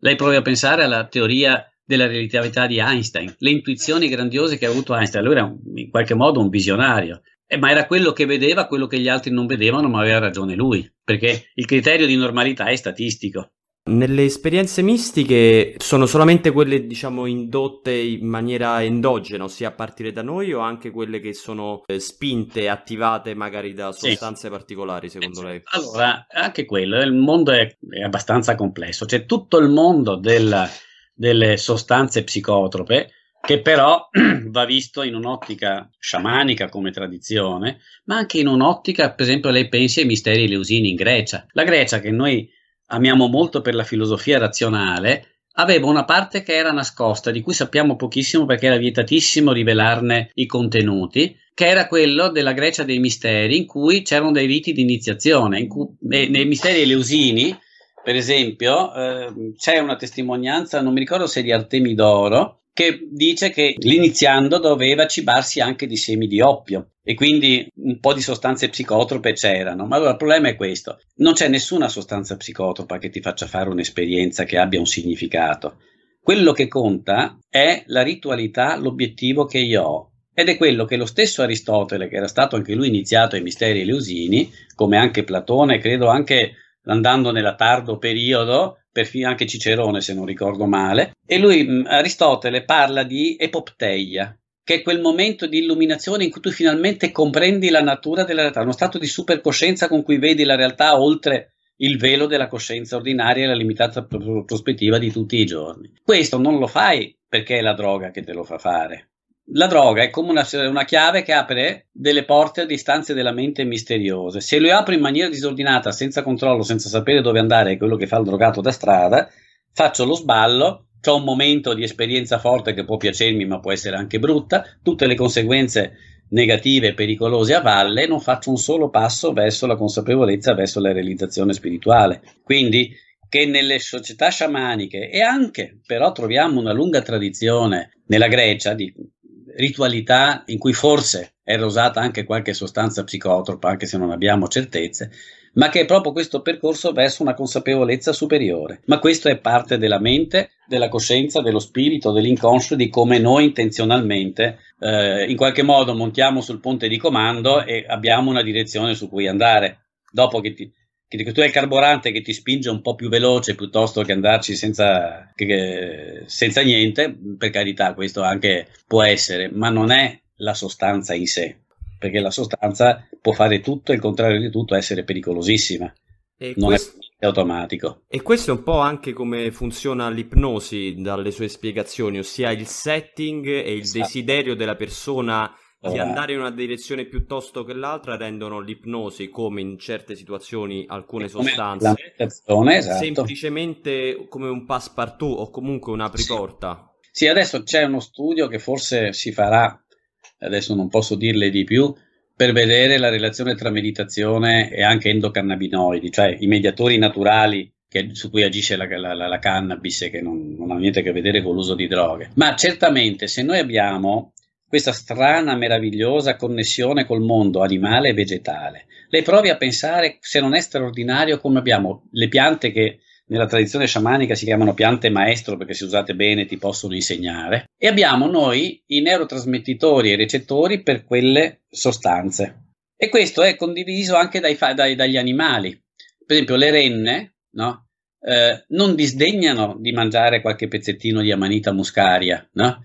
Lei provi a pensare alla teoria della relatività di Einstein, le intuizioni grandiose che ha avuto Einstein. Lui era in qualche modo un visionario, eh, ma era quello che vedeva quello che gli altri non vedevano, ma aveva ragione lui, perché il criterio di normalità è statistico. Nelle esperienze mistiche sono solamente quelle, diciamo, indotte in maniera endogena, ossia a partire da noi, o anche quelle che sono eh, spinte, attivate magari da sostanze sì. particolari, secondo eh lei? Allora, anche quello, il mondo è, è abbastanza complesso, c'è tutto il mondo del, delle sostanze psicotrope che però va visto in un'ottica sciamanica come tradizione, ma anche in un'ottica, per esempio, lei pensi ai misteri eleusini in Grecia. La Grecia che noi amiamo molto per la filosofia razionale, aveva una parte che era nascosta, di cui sappiamo pochissimo perché era vietatissimo rivelarne i contenuti, che era quello della Grecia dei misteri, in cui c'erano dei riti di iniziazione. In cui, nei, nei misteri eleusini, per esempio, eh, c'è una testimonianza, non mi ricordo se di Artemidoro, che dice che l'iniziando doveva cibarsi anche di semi di oppio e quindi un po' di sostanze psicotrope c'erano. Ma allora il problema è questo: non c'è nessuna sostanza psicotropa che ti faccia fare un'esperienza che abbia un significato. Quello che conta è la ritualità, l'obiettivo che io ho. Ed è quello che lo stesso Aristotele, che era stato anche lui iniziato ai misteri eleusini, come anche Platone, credo anche andando nella tardo periodo, perfino anche Cicerone se non ricordo male, e lui, Aristotele, parla di epopteia, che è quel momento di illuminazione in cui tu finalmente comprendi la natura della realtà, uno stato di supercoscienza con cui vedi la realtà oltre il velo della coscienza ordinaria e la limitata prospettiva di tutti i giorni. Questo non lo fai perché è la droga che te lo fa fare, la droga è come una, una, chiave che apre delle porte a distanze della mente misteriose. Se lo apro in maniera disordinata, senza controllo, senza sapere dove andare, è quello che fa il drogato da strada, faccio lo sballo, ho un momento di esperienza forte che può piacermi ma può essere anche brutta, tutte le conseguenze negative e pericolose a valle, non faccio un solo passo verso la consapevolezza, verso la realizzazione spirituale. Quindi che nelle società sciamaniche e anche però troviamo una lunga tradizione nella Grecia di ritualità in cui forse era usata anche qualche sostanza psicotropa, anche se non abbiamo certezze, ma che è proprio questo percorso verso una consapevolezza superiore. Ma questo è parte della mente, della coscienza, dello spirito, dell'inconscio, di come noi intenzionalmente eh, in qualche modo montiamo sul ponte di comando e abbiamo una direzione su cui andare. Dopo che ti, che tu hai il carburante che ti spinge un po' più veloce piuttosto che andarci senza, che, senza niente, per carità questo anche può essere, ma non è la sostanza in sé, perché la sostanza può fare tutto e il contrario di tutto, essere pericolosissima. E non questo... è automatico. E questo è un po' anche come funziona l'ipnosi dalle sue spiegazioni, ossia il setting e il esatto. desiderio della persona di eh. andare in una direzione piuttosto che l'altra rendono l'ipnosi, come in certe situazioni alcune eh, sostanze, esatto. semplicemente come un passepartout o comunque un'apriporta. Sì. sì, adesso c'è uno studio che forse si farà, adesso non posso dirle di più, per vedere la relazione tra meditazione e anche endocannabinoidi, cioè i mediatori naturali che, su cui agisce la, la, la, la cannabis e che non, non hanno niente a che vedere con l'uso di droghe. Ma certamente se noi abbiamo questa strana, meravigliosa connessione col mondo animale e vegetale. Lei provi a pensare se non è straordinario come abbiamo le piante che nella tradizione sciamanica si chiamano piante maestro perché se usate bene ti possono insegnare e abbiamo noi i neurotrasmettitori e i recettori per quelle sostanze. E questo è condiviso anche dai, dai, dagli animali. Per esempio le renne, no? Eh, non disdegnano di mangiare qualche pezzettino di amanita muscaria, no?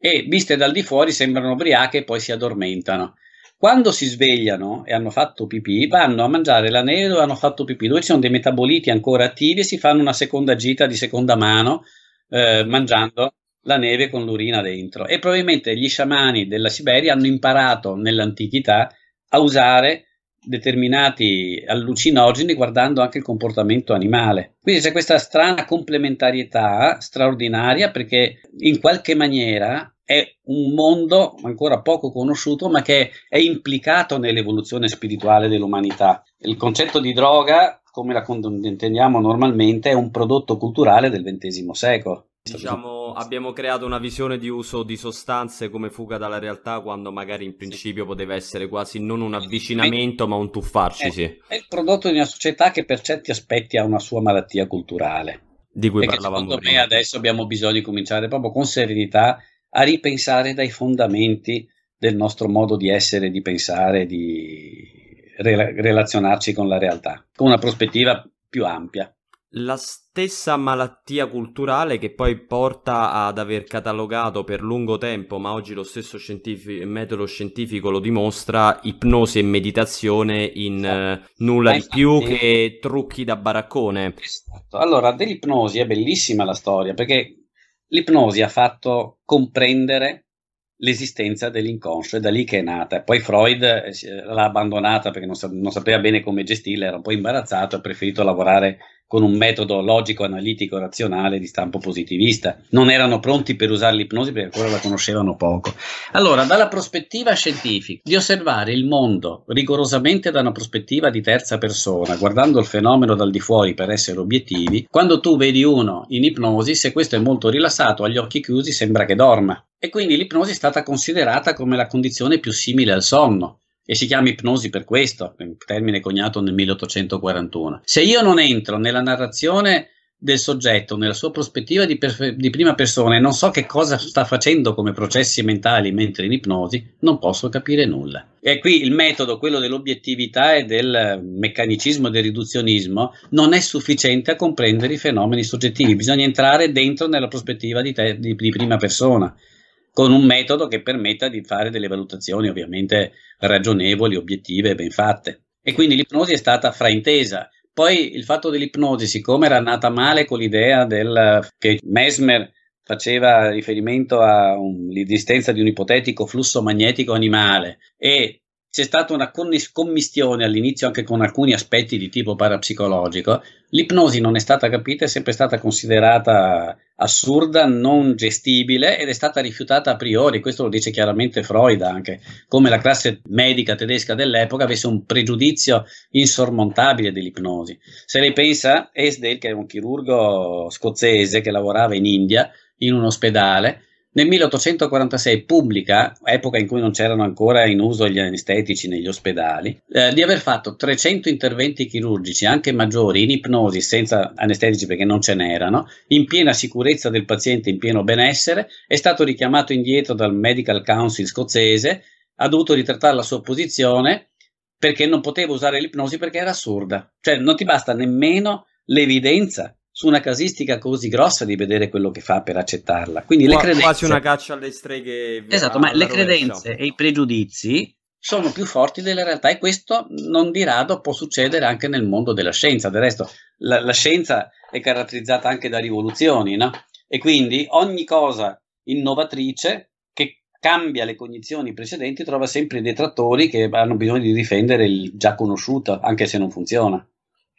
e viste dal di fuori sembrano ubriache e poi si addormentano. Quando si svegliano e hanno fatto pipì, vanno a mangiare la neve dove hanno fatto pipì, dove ci sono dei metaboliti ancora attivi e si fanno una seconda gita di seconda mano eh, mangiando la neve con l'urina dentro. E probabilmente gli sciamani della Siberia hanno imparato nell'antichità a usare determinati allucinogeni guardando anche il comportamento animale. Quindi c'è questa strana complementarietà straordinaria perché in qualche maniera è un mondo ancora poco conosciuto ma che è implicato nell'evoluzione spirituale dell'umanità. Il concetto di droga, come la intendiamo normalmente, è un prodotto culturale del XX secolo cioè, diciamo, abbiamo creato una visione di uso di sostanze come fuga dalla realtà quando magari in principio sì. poteva essere quasi non un avvicinamento ma un tuffarci. È, eh, sì. è il prodotto di una società che per certi aspetti ha una sua malattia culturale. Di cui Perché parlavamo secondo prima. me adesso abbiamo bisogno di cominciare proprio con serenità a ripensare dai fondamenti del nostro modo di essere, di pensare, di re- relazionarci con la realtà, con una prospettiva più ampia la stessa malattia culturale che poi porta ad aver catalogato per lungo tempo, ma oggi lo stesso scientifico, metodo scientifico lo dimostra, ipnosi e meditazione in esatto. uh, nulla di più esatto. che trucchi da baraccone. Esatto. Allora, dell'ipnosi è bellissima la storia, perché l'ipnosi ha fatto comprendere l'esistenza dell'inconscio, è da lì che è nata. Poi Freud eh, l'ha abbandonata perché non, sa- non sapeva bene come gestirla, era un po' imbarazzato, ha preferito lavorare con un metodo logico, analitico, razionale di stampo positivista. Non erano pronti per usare l'ipnosi perché ancora la conoscevano poco. Allora, dalla prospettiva scientifica, di osservare il mondo rigorosamente da una prospettiva di terza persona, guardando il fenomeno dal di fuori per essere obiettivi, quando tu vedi uno in ipnosi, se questo è molto rilassato, agli occhi chiusi, sembra che dorma. E quindi l'ipnosi è stata considerata come la condizione più simile al sonno e si chiama ipnosi per questo, termine coniato nel 1841. Se io non entro nella narrazione del soggetto, nella sua prospettiva di, per- di prima persona e non so che cosa sta facendo come processi mentali mentre in ipnosi, non posso capire nulla. E qui il metodo, quello dell'obiettività e del meccanicismo e del riduzionismo, non è sufficiente a comprendere i fenomeni soggettivi, bisogna entrare dentro nella prospettiva di, te- di prima persona con un metodo che permetta di fare delle valutazioni ovviamente ragionevoli, obiettive e ben fatte. E quindi l'ipnosi è stata fraintesa. Poi il fatto dell'ipnosi, siccome era nata male con l'idea del, che Mesmer faceva riferimento all'esistenza di un ipotetico flusso magnetico animale e c'è stata una commistione all'inizio anche con alcuni aspetti di tipo parapsicologico, l'ipnosi non è stata capita, è sempre stata considerata assurda, non gestibile ed è stata rifiutata a priori, questo lo dice chiaramente Freud anche, come la classe medica tedesca dell'epoca avesse un pregiudizio insormontabile dell'ipnosi. Se lei pensa, Esdale, che è un chirurgo scozzese che lavorava in India, in un ospedale, nel 1846 pubblica, epoca in cui non c'erano ancora in uso gli anestetici negli ospedali, eh, di aver fatto 300 interventi chirurgici, anche maggiori, in ipnosi senza anestetici perché non ce n'erano, in piena sicurezza del paziente, in pieno benessere, è stato richiamato indietro dal Medical Council scozzese, ha dovuto ritrattare la sua posizione perché non poteva usare l'ipnosi perché era assurda. Cioè non ti basta nemmeno l'evidenza su una casistica così grossa di vedere quello che fa per accettarla. Quindi Qua, le credenze... Quasi una caccia alle streghe. Esatto, ma le rovescia. credenze e i pregiudizi sono più forti della realtà e questo non di rado può succedere anche nel mondo della scienza. Del resto la, la scienza è caratterizzata anche da rivoluzioni, no? E quindi ogni cosa innovatrice che cambia le cognizioni precedenti trova sempre i detrattori che hanno bisogno di difendere il già conosciuto, anche se non funziona.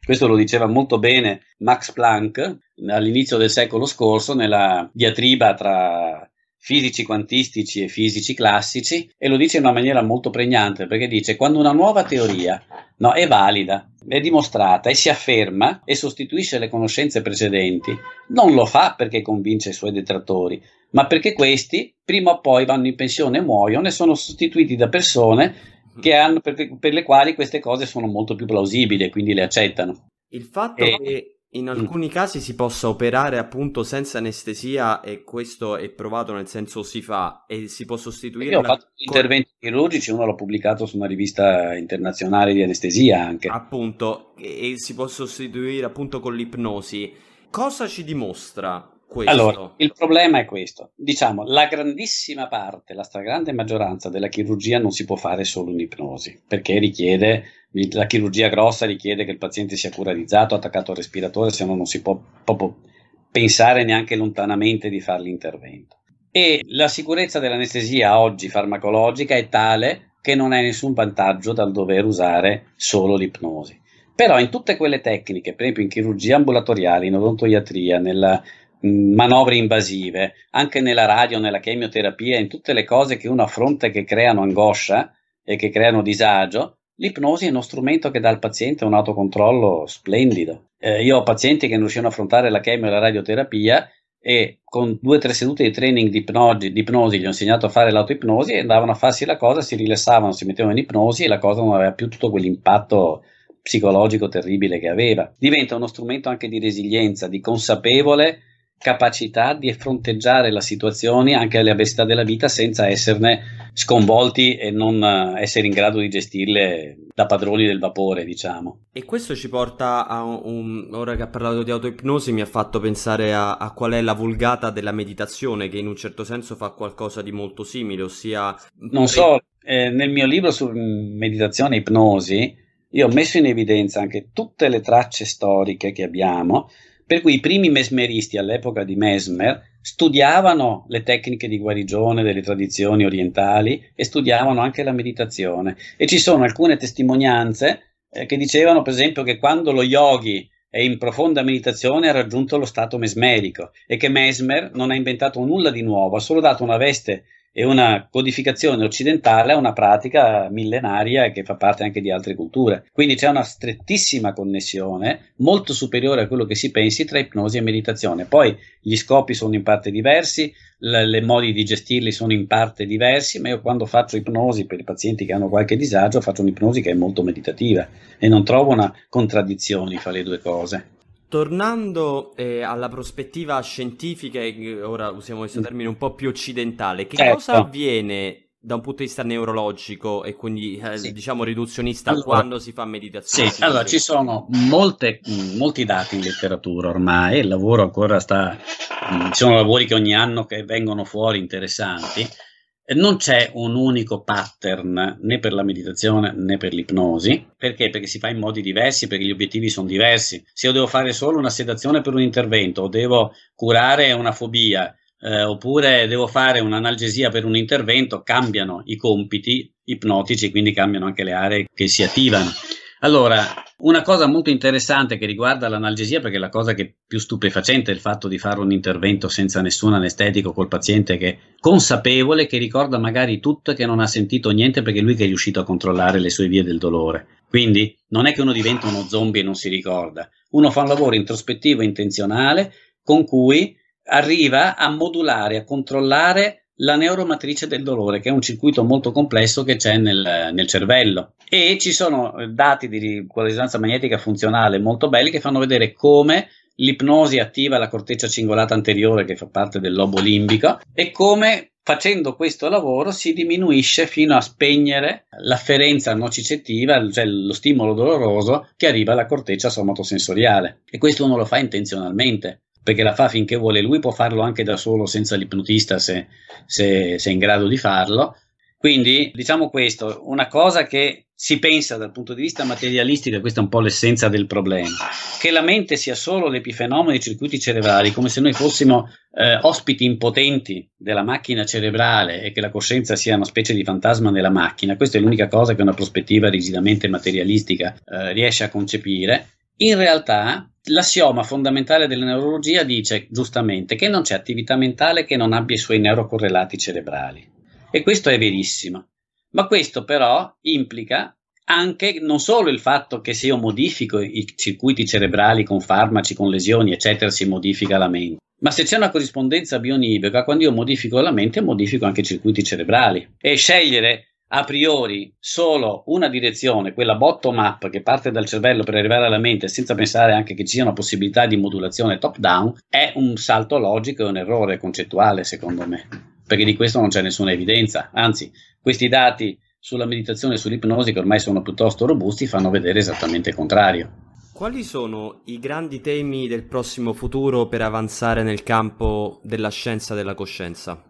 Questo lo diceva molto bene Max Planck all'inizio del secolo scorso nella diatriba tra fisici quantistici e fisici classici e lo dice in una maniera molto pregnante perché dice quando una nuova teoria no, è valida, è dimostrata e si afferma e sostituisce le conoscenze precedenti, non lo fa perché convince i suoi detrattori, ma perché questi prima o poi vanno in pensione e muoiono e sono sostituiti da persone Mm. che hanno, per, per, le quali queste cose sono molto più plausibili e quindi le accettano. Il fatto e... che in mm. alcuni casi si possa operare appunto senza anestesia e questo è provato nel senso si fa e si può sostituire. Io ho fatto con... interventi chirurgici, uno l'ho pubblicato su una rivista internazionale di anestesia anche. Appunto, e si può sostituire appunto con l'ipnosi. Cosa ci dimostra questo? Allora, il problema è questo. Diciamo, la grandissima parte, la stragrande maggioranza della chirurgia non si può fare solo in ipnosi, perché richiede, la chirurgia grossa richiede che il paziente sia curarizzato, attaccato al respiratore, se no non si può proprio pensare neanche lontanamente di fare l'intervento. E la sicurezza dell'anestesia oggi farmacologica è tale che non è nessun vantaggio dal dover usare solo l'ipnosi. Però in tutte quelle tecniche, per esempio in chirurgia ambulatoriale, in odontoiatria, nella manovre invasive, anche nella radio, nella chemioterapia, in tutte le cose che uno affronta e che creano angoscia e che creano disagio, l'ipnosi è uno strumento che dà al paziente un autocontrollo splendido. Eh, io ho pazienti che non riuscivano a affrontare la chemio e la radioterapia e con due o tre sedute di training di ipnosi, di ipnosi gli ho insegnato a fare l'autoipnosi e andavano a farsi la cosa, si rilassavano, si mettevano in ipnosi e la cosa non aveva più tutto quell'impatto psicologico terribile che aveva. Diventa uno strumento anche di resilienza, di consapevole capacità di fronteggiare la situazione anche alle avversità della vita senza esserne sconvolti e non eh, essere in grado di gestirle da padroni del vapore, diciamo. E questo ci porta a un... ora che ha parlato di autoipnosi mi ha fatto pensare a, a qual è la vulgata della meditazione che in un certo senso fa qualcosa di molto simile, ossia... Non so, eh, nel mio libro su mm, meditazione e ipnosi io ho messo in evidenza anche tutte le tracce storiche che abbiamo per cui i primi mesmeristi all'epoca di Mesmer studiavano le tecniche di guarigione delle tradizioni orientali e studiavano anche la meditazione. E ci sono alcune testimonianze eh, che dicevano, per esempio, che quando lo yogi è in profonda meditazione ha raggiunto lo stato mesmerico e che Mesmer non ha inventato nulla di nuovo, ha solo dato una veste è una codificazione occidentale a una pratica millenaria che fa parte anche di altre culture. Quindi c'è una strettissima connessione, molto superiore a quello che si pensi, tra ipnosi e meditazione. Poi gli scopi sono in parte diversi, le, le modi di gestirli sono in parte diversi, ma io quando faccio ipnosi per i pazienti che hanno qualche disagio, faccio un'ipnosi che è molto meditativa e non trovo una contraddizione fra le due cose. Tornando eh, alla prospettiva scientifica, e ora usiamo questo mm. termine un po' più occidentale, che certo. cosa avviene da un punto di vista neurologico e quindi eh, sì. diciamo riduzionista allora, quando si fa meditazione? Sì, allora ci sono molte, mm, molti dati in letteratura ormai, il lavoro ancora sta, mm, ci sono lavori che ogni anno che vengono fuori interessanti non c'è un unico pattern né per la meditazione né per l'ipnosi, perché? Perché si fa in modi diversi, perché gli obiettivi sono diversi. Se io devo fare solo una sedazione per un intervento o devo curare una fobia, eh, oppure devo fare un'analgesia per un intervento, cambiano i compiti ipnotici, quindi cambiano anche le aree che si attivano. Allora, una cosa molto interessante che riguarda l'analgesia, perché la cosa che è più stupefacente è il fatto di fare un intervento senza nessun anestetico col paziente che è consapevole, che ricorda magari tutto e che non ha sentito niente perché lui che è riuscito a controllare le sue vie del dolore. Quindi non è che uno diventa uno zombie e non si ricorda, uno fa un lavoro introspettivo e intenzionale con cui arriva a modulare, a controllare la neuromatrice del dolore, che è un circuito molto complesso che c'è nel, nel cervello. E ci sono eh, dati di risonanza magnetica funzionale molto belli che fanno vedere come l'ipnosi attiva la corteccia cingolata anteriore, che fa parte del lobo limbico, e come facendo questo lavoro si diminuisce fino a spegnere l'afferenza nocicettiva, cioè lo stimolo doloroso che arriva alla corteccia somatosensoriale. E questo uno lo fa intenzionalmente perché la fa finché vuole lui, può farlo anche da solo senza l'ipnotista se, se, se è in grado di farlo. Quindi diciamo questo, una cosa che si pensa dal punto di vista materialistico, questa è un po' l'essenza del problema, che la mente sia solo l'epifenomeno dei circuiti cerebrali, come se noi fossimo eh, ospiti impotenti della macchina cerebrale e che la coscienza sia una specie di fantasma nella macchina, questa è l'unica cosa che una prospettiva rigidamente materialistica eh, riesce a concepire in realtà l'assioma fondamentale della neurologia dice giustamente che non c'è attività mentale che non abbia i suoi neurocorrelati cerebrali. E questo è verissimo. Ma questo però implica anche non solo il fatto che se io modifico i circuiti cerebrali con farmaci, con lesioni, eccetera, si modifica la mente. Ma se c'è una corrispondenza bionibica, quando io modifico la mente, modifico anche i circuiti cerebrali. E scegliere a priori solo una direzione, quella bottom up che parte dal cervello per arrivare alla mente senza pensare anche che ci sia una possibilità di modulazione top down, è un salto logico e un errore concettuale secondo me, perché di questo non c'è nessuna evidenza, anzi questi dati sulla meditazione e sull'ipnosi che ormai sono piuttosto robusti fanno vedere esattamente il contrario. Quali sono i grandi temi del prossimo futuro per avanzare nel campo della scienza della coscienza?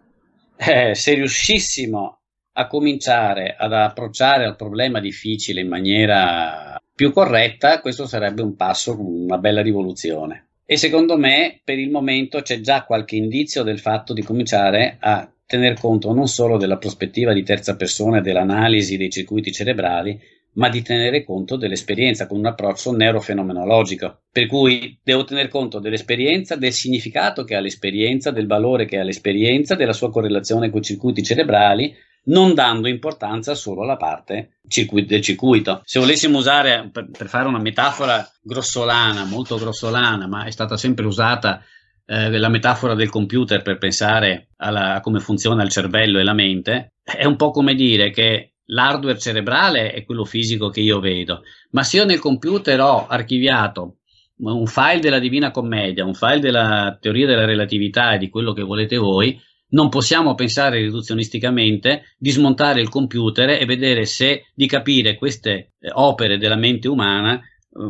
Eh, se riuscissimo a cominciare ad approcciare al problema difficile in maniera più corretta, questo sarebbe un passo, una bella rivoluzione. E secondo me per il momento c'è già qualche indizio del fatto di cominciare a tener conto non solo della prospettiva di terza persona e dell'analisi dei circuiti cerebrali, ma di tenere conto dell'esperienza con un approccio neurofenomenologico. Per cui devo tener conto dell'esperienza, del significato che ha l'esperienza, del valore che ha l'esperienza, della sua correlazione con i circuiti cerebrali non dando importanza solo alla parte del circuito. Se volessimo usare, per, per, fare una metafora grossolana, molto grossolana, ma è stata sempre usata eh, la metafora del computer per pensare alla, a come funziona il cervello e la mente, è un po' come dire che l'hardware cerebrale è quello fisico che io vedo, ma se io nel computer ho archiviato un file della Divina Commedia, un file della teoria della relatività e di quello che volete voi, non possiamo pensare riduzionisticamente di smontare il computer e vedere se di capire queste eh, opere della mente umana eh,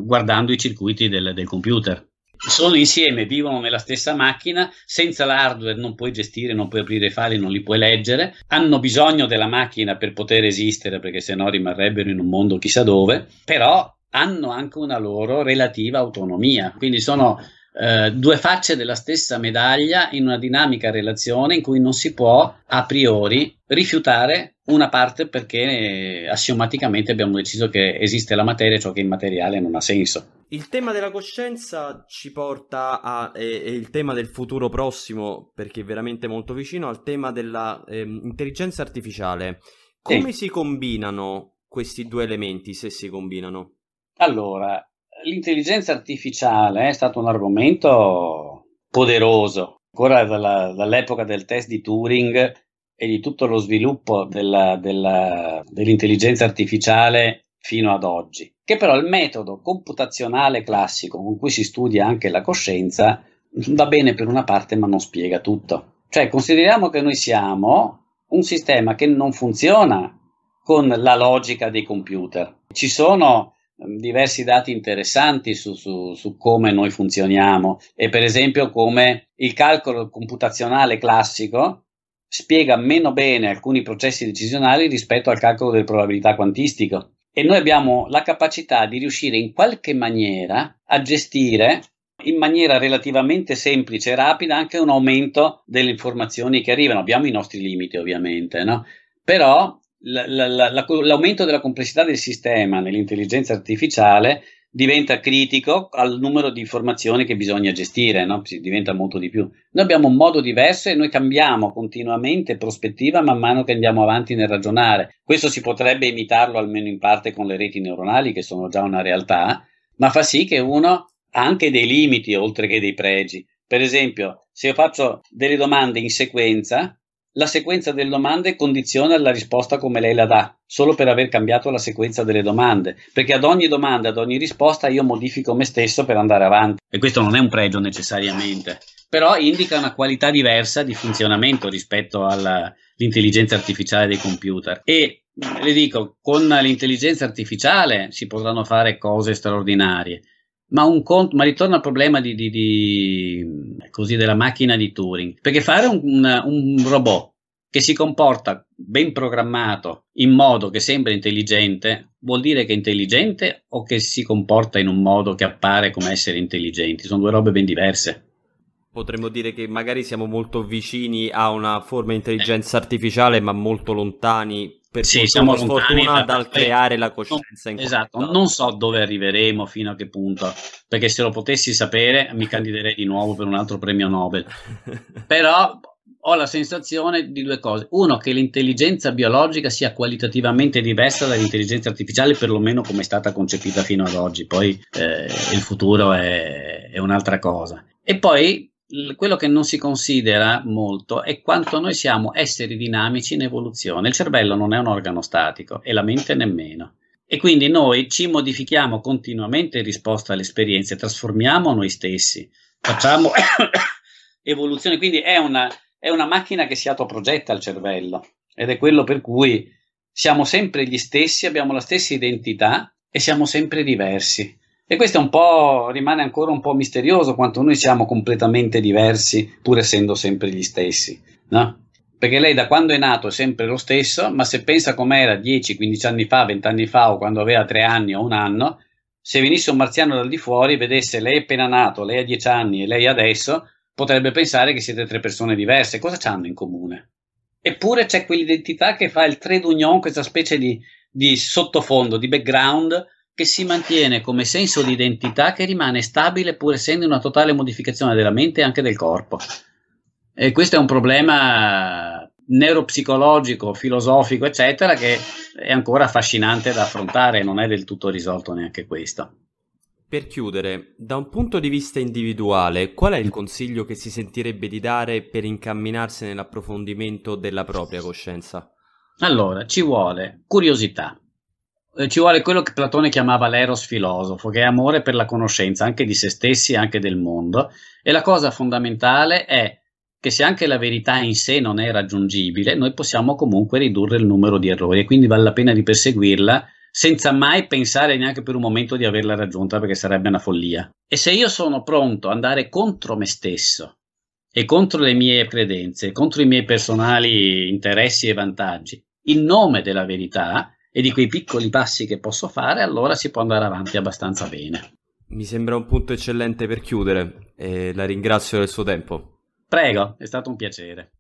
guardando i circuiti del, del computer sono insieme, vivono nella stessa macchina, senza l'hardware non puoi gestire, non puoi aprire i file, non li puoi leggere, hanno bisogno della macchina per poter esistere perché sennò rimarrebbero in un mondo chissà dove, però hanno anche una loro relativa autonomia, quindi sono eh, due facce della stessa medaglia in una dinamica relazione in cui non si può a priori rifiutare una parte perché eh, assiomaticamente abbiamo deciso che esiste la materia, e ciò che è immateriale non ha senso. Il tema della coscienza ci porta a e, e il tema del futuro prossimo, perché è veramente molto vicino al tema dell'intelligenza ehm, eh, artificiale. Come sì. si combinano questi due elementi se si combinano? Allora, l'intelligenza artificiale è stato un argomento poderoso, ancora dalla, dall'epoca del test di Turing e di tutto lo sviluppo della, della, dell'intelligenza artificiale fino ad oggi, che però il metodo computazionale classico con cui si studia anche la coscienza va bene per una parte ma non spiega tutto. Cioè consideriamo che noi siamo un sistema che non funziona con la logica dei computer. Ci sono Ehm, diversi dati interessanti su, su, su, come noi funzioniamo e per esempio come il calcolo computazionale classico spiega meno bene alcuni processi decisionali rispetto al calcolo delle probabilità quantistico e noi abbiamo la capacità di riuscire in qualche maniera a gestire in maniera relativamente semplice e rapida anche un aumento delle informazioni che arrivano. Abbiamo i nostri limiti ovviamente, no? però la, la, l'aumento della complessità del sistema nell'intelligenza artificiale diventa critico al numero di informazioni che bisogna gestire, no? diventa molto di più. Noi abbiamo un modo diverso e noi cambiamo continuamente prospettiva man mano che andiamo avanti nel ragionare. Questo si potrebbe imitarlo almeno in parte con le reti neuronali che sono già una realtà, ma fa sì che uno ha anche dei limiti oltre che dei pregi. Per esempio, se io faccio delle domande in sequenza, la sequenza delle domande condiziona la risposta come lei la dà, solo per aver cambiato la sequenza delle domande, perché ad ogni domanda, ad ogni risposta io modifico me stesso per andare avanti. E questo non è un pregio necessariamente, però indica una qualità diversa di funzionamento rispetto all'intelligenza artificiale dei computer. E le dico, con l'intelligenza artificiale si potranno fare cose straordinarie ma, un conto, ma ritorno al problema di, di, di, così, della macchina di Turing, perché fare un, un, un robot che si comporta ben programmato in modo che sembra intelligente, vuol dire che è intelligente o che si comporta in un modo che appare come essere intelligenti? Sono due robe ben diverse. Potremmo dire che magari siamo molto vicini a una forma di intelligenza artificiale, ma molto lontani per sì, siamo lontani dal da... creare la coscienza. Non, esatto, caso. non so dove arriveremo, fino a che punto, perché se lo potessi sapere mi candiderei di nuovo per un altro premio Nobel. Però ho la sensazione di due cose. Uno, che l'intelligenza biologica sia qualitativamente diversa dall'intelligenza artificiale, perlomeno come è stata concepita fino ad oggi. Poi eh, il futuro è, è un'altra cosa. E poi quello che non si considera molto è quanto noi siamo esseri dinamici in evoluzione. Il cervello non è un organo statico e la mente nemmeno. E quindi noi ci modifichiamo continuamente in risposta alle esperienze, trasformiamo noi stessi, facciamo evoluzione. Quindi è una, è una macchina che si autoprogetta al cervello ed è quello per cui siamo sempre gli stessi, abbiamo la stessa identità e siamo sempre diversi. E questo è un po', rimane ancora un po' misterioso quanto noi siamo completamente diversi pur essendo sempre gli stessi, no? Perché lei da quando è nato è sempre lo stesso, ma se pensa com'era 10, 15 anni fa, 20 anni fa o quando aveva 3 anni o un anno, se venisse un marziano dal di fuori, vedesse lei appena nato, lei ha 10 anni e lei adesso, potrebbe pensare che siete tre persone diverse. Cosa hanno in comune? Eppure c'è quell'identità che fa il trade union, questa specie di, di sottofondo, di background che si mantiene come senso di identità che rimane stabile pur essendo una totale modificazione della mente e anche del corpo. E questo è un problema neuropsicologico, filosofico, eccetera, che è ancora affascinante da affrontare, non è del tutto risolto neanche questo. Per chiudere, da un punto di vista individuale, qual è il consiglio che si sentirebbe di dare per incamminarsi nell'approfondimento della propria coscienza? Allora, ci vuole curiosità, eh, ci vuole quello che Platone chiamava l'eros filosofo, che è amore per la conoscenza anche di se stessi e anche del mondo. E la cosa fondamentale è che se anche la verità in sé non è raggiungibile, noi possiamo comunque ridurre il numero di errori e quindi vale la pena di perseguirla senza mai pensare neanche per un momento di averla raggiunta perché sarebbe una follia. E se io sono pronto ad andare contro me stesso e contro le mie credenze, contro i miei personali interessi e vantaggi, in nome della verità, e di quei piccoli passi che posso fare, allora si può andare avanti abbastanza bene. Mi sembra un punto eccellente per chiudere e la ringrazio del suo tempo. Prego, è stato un piacere.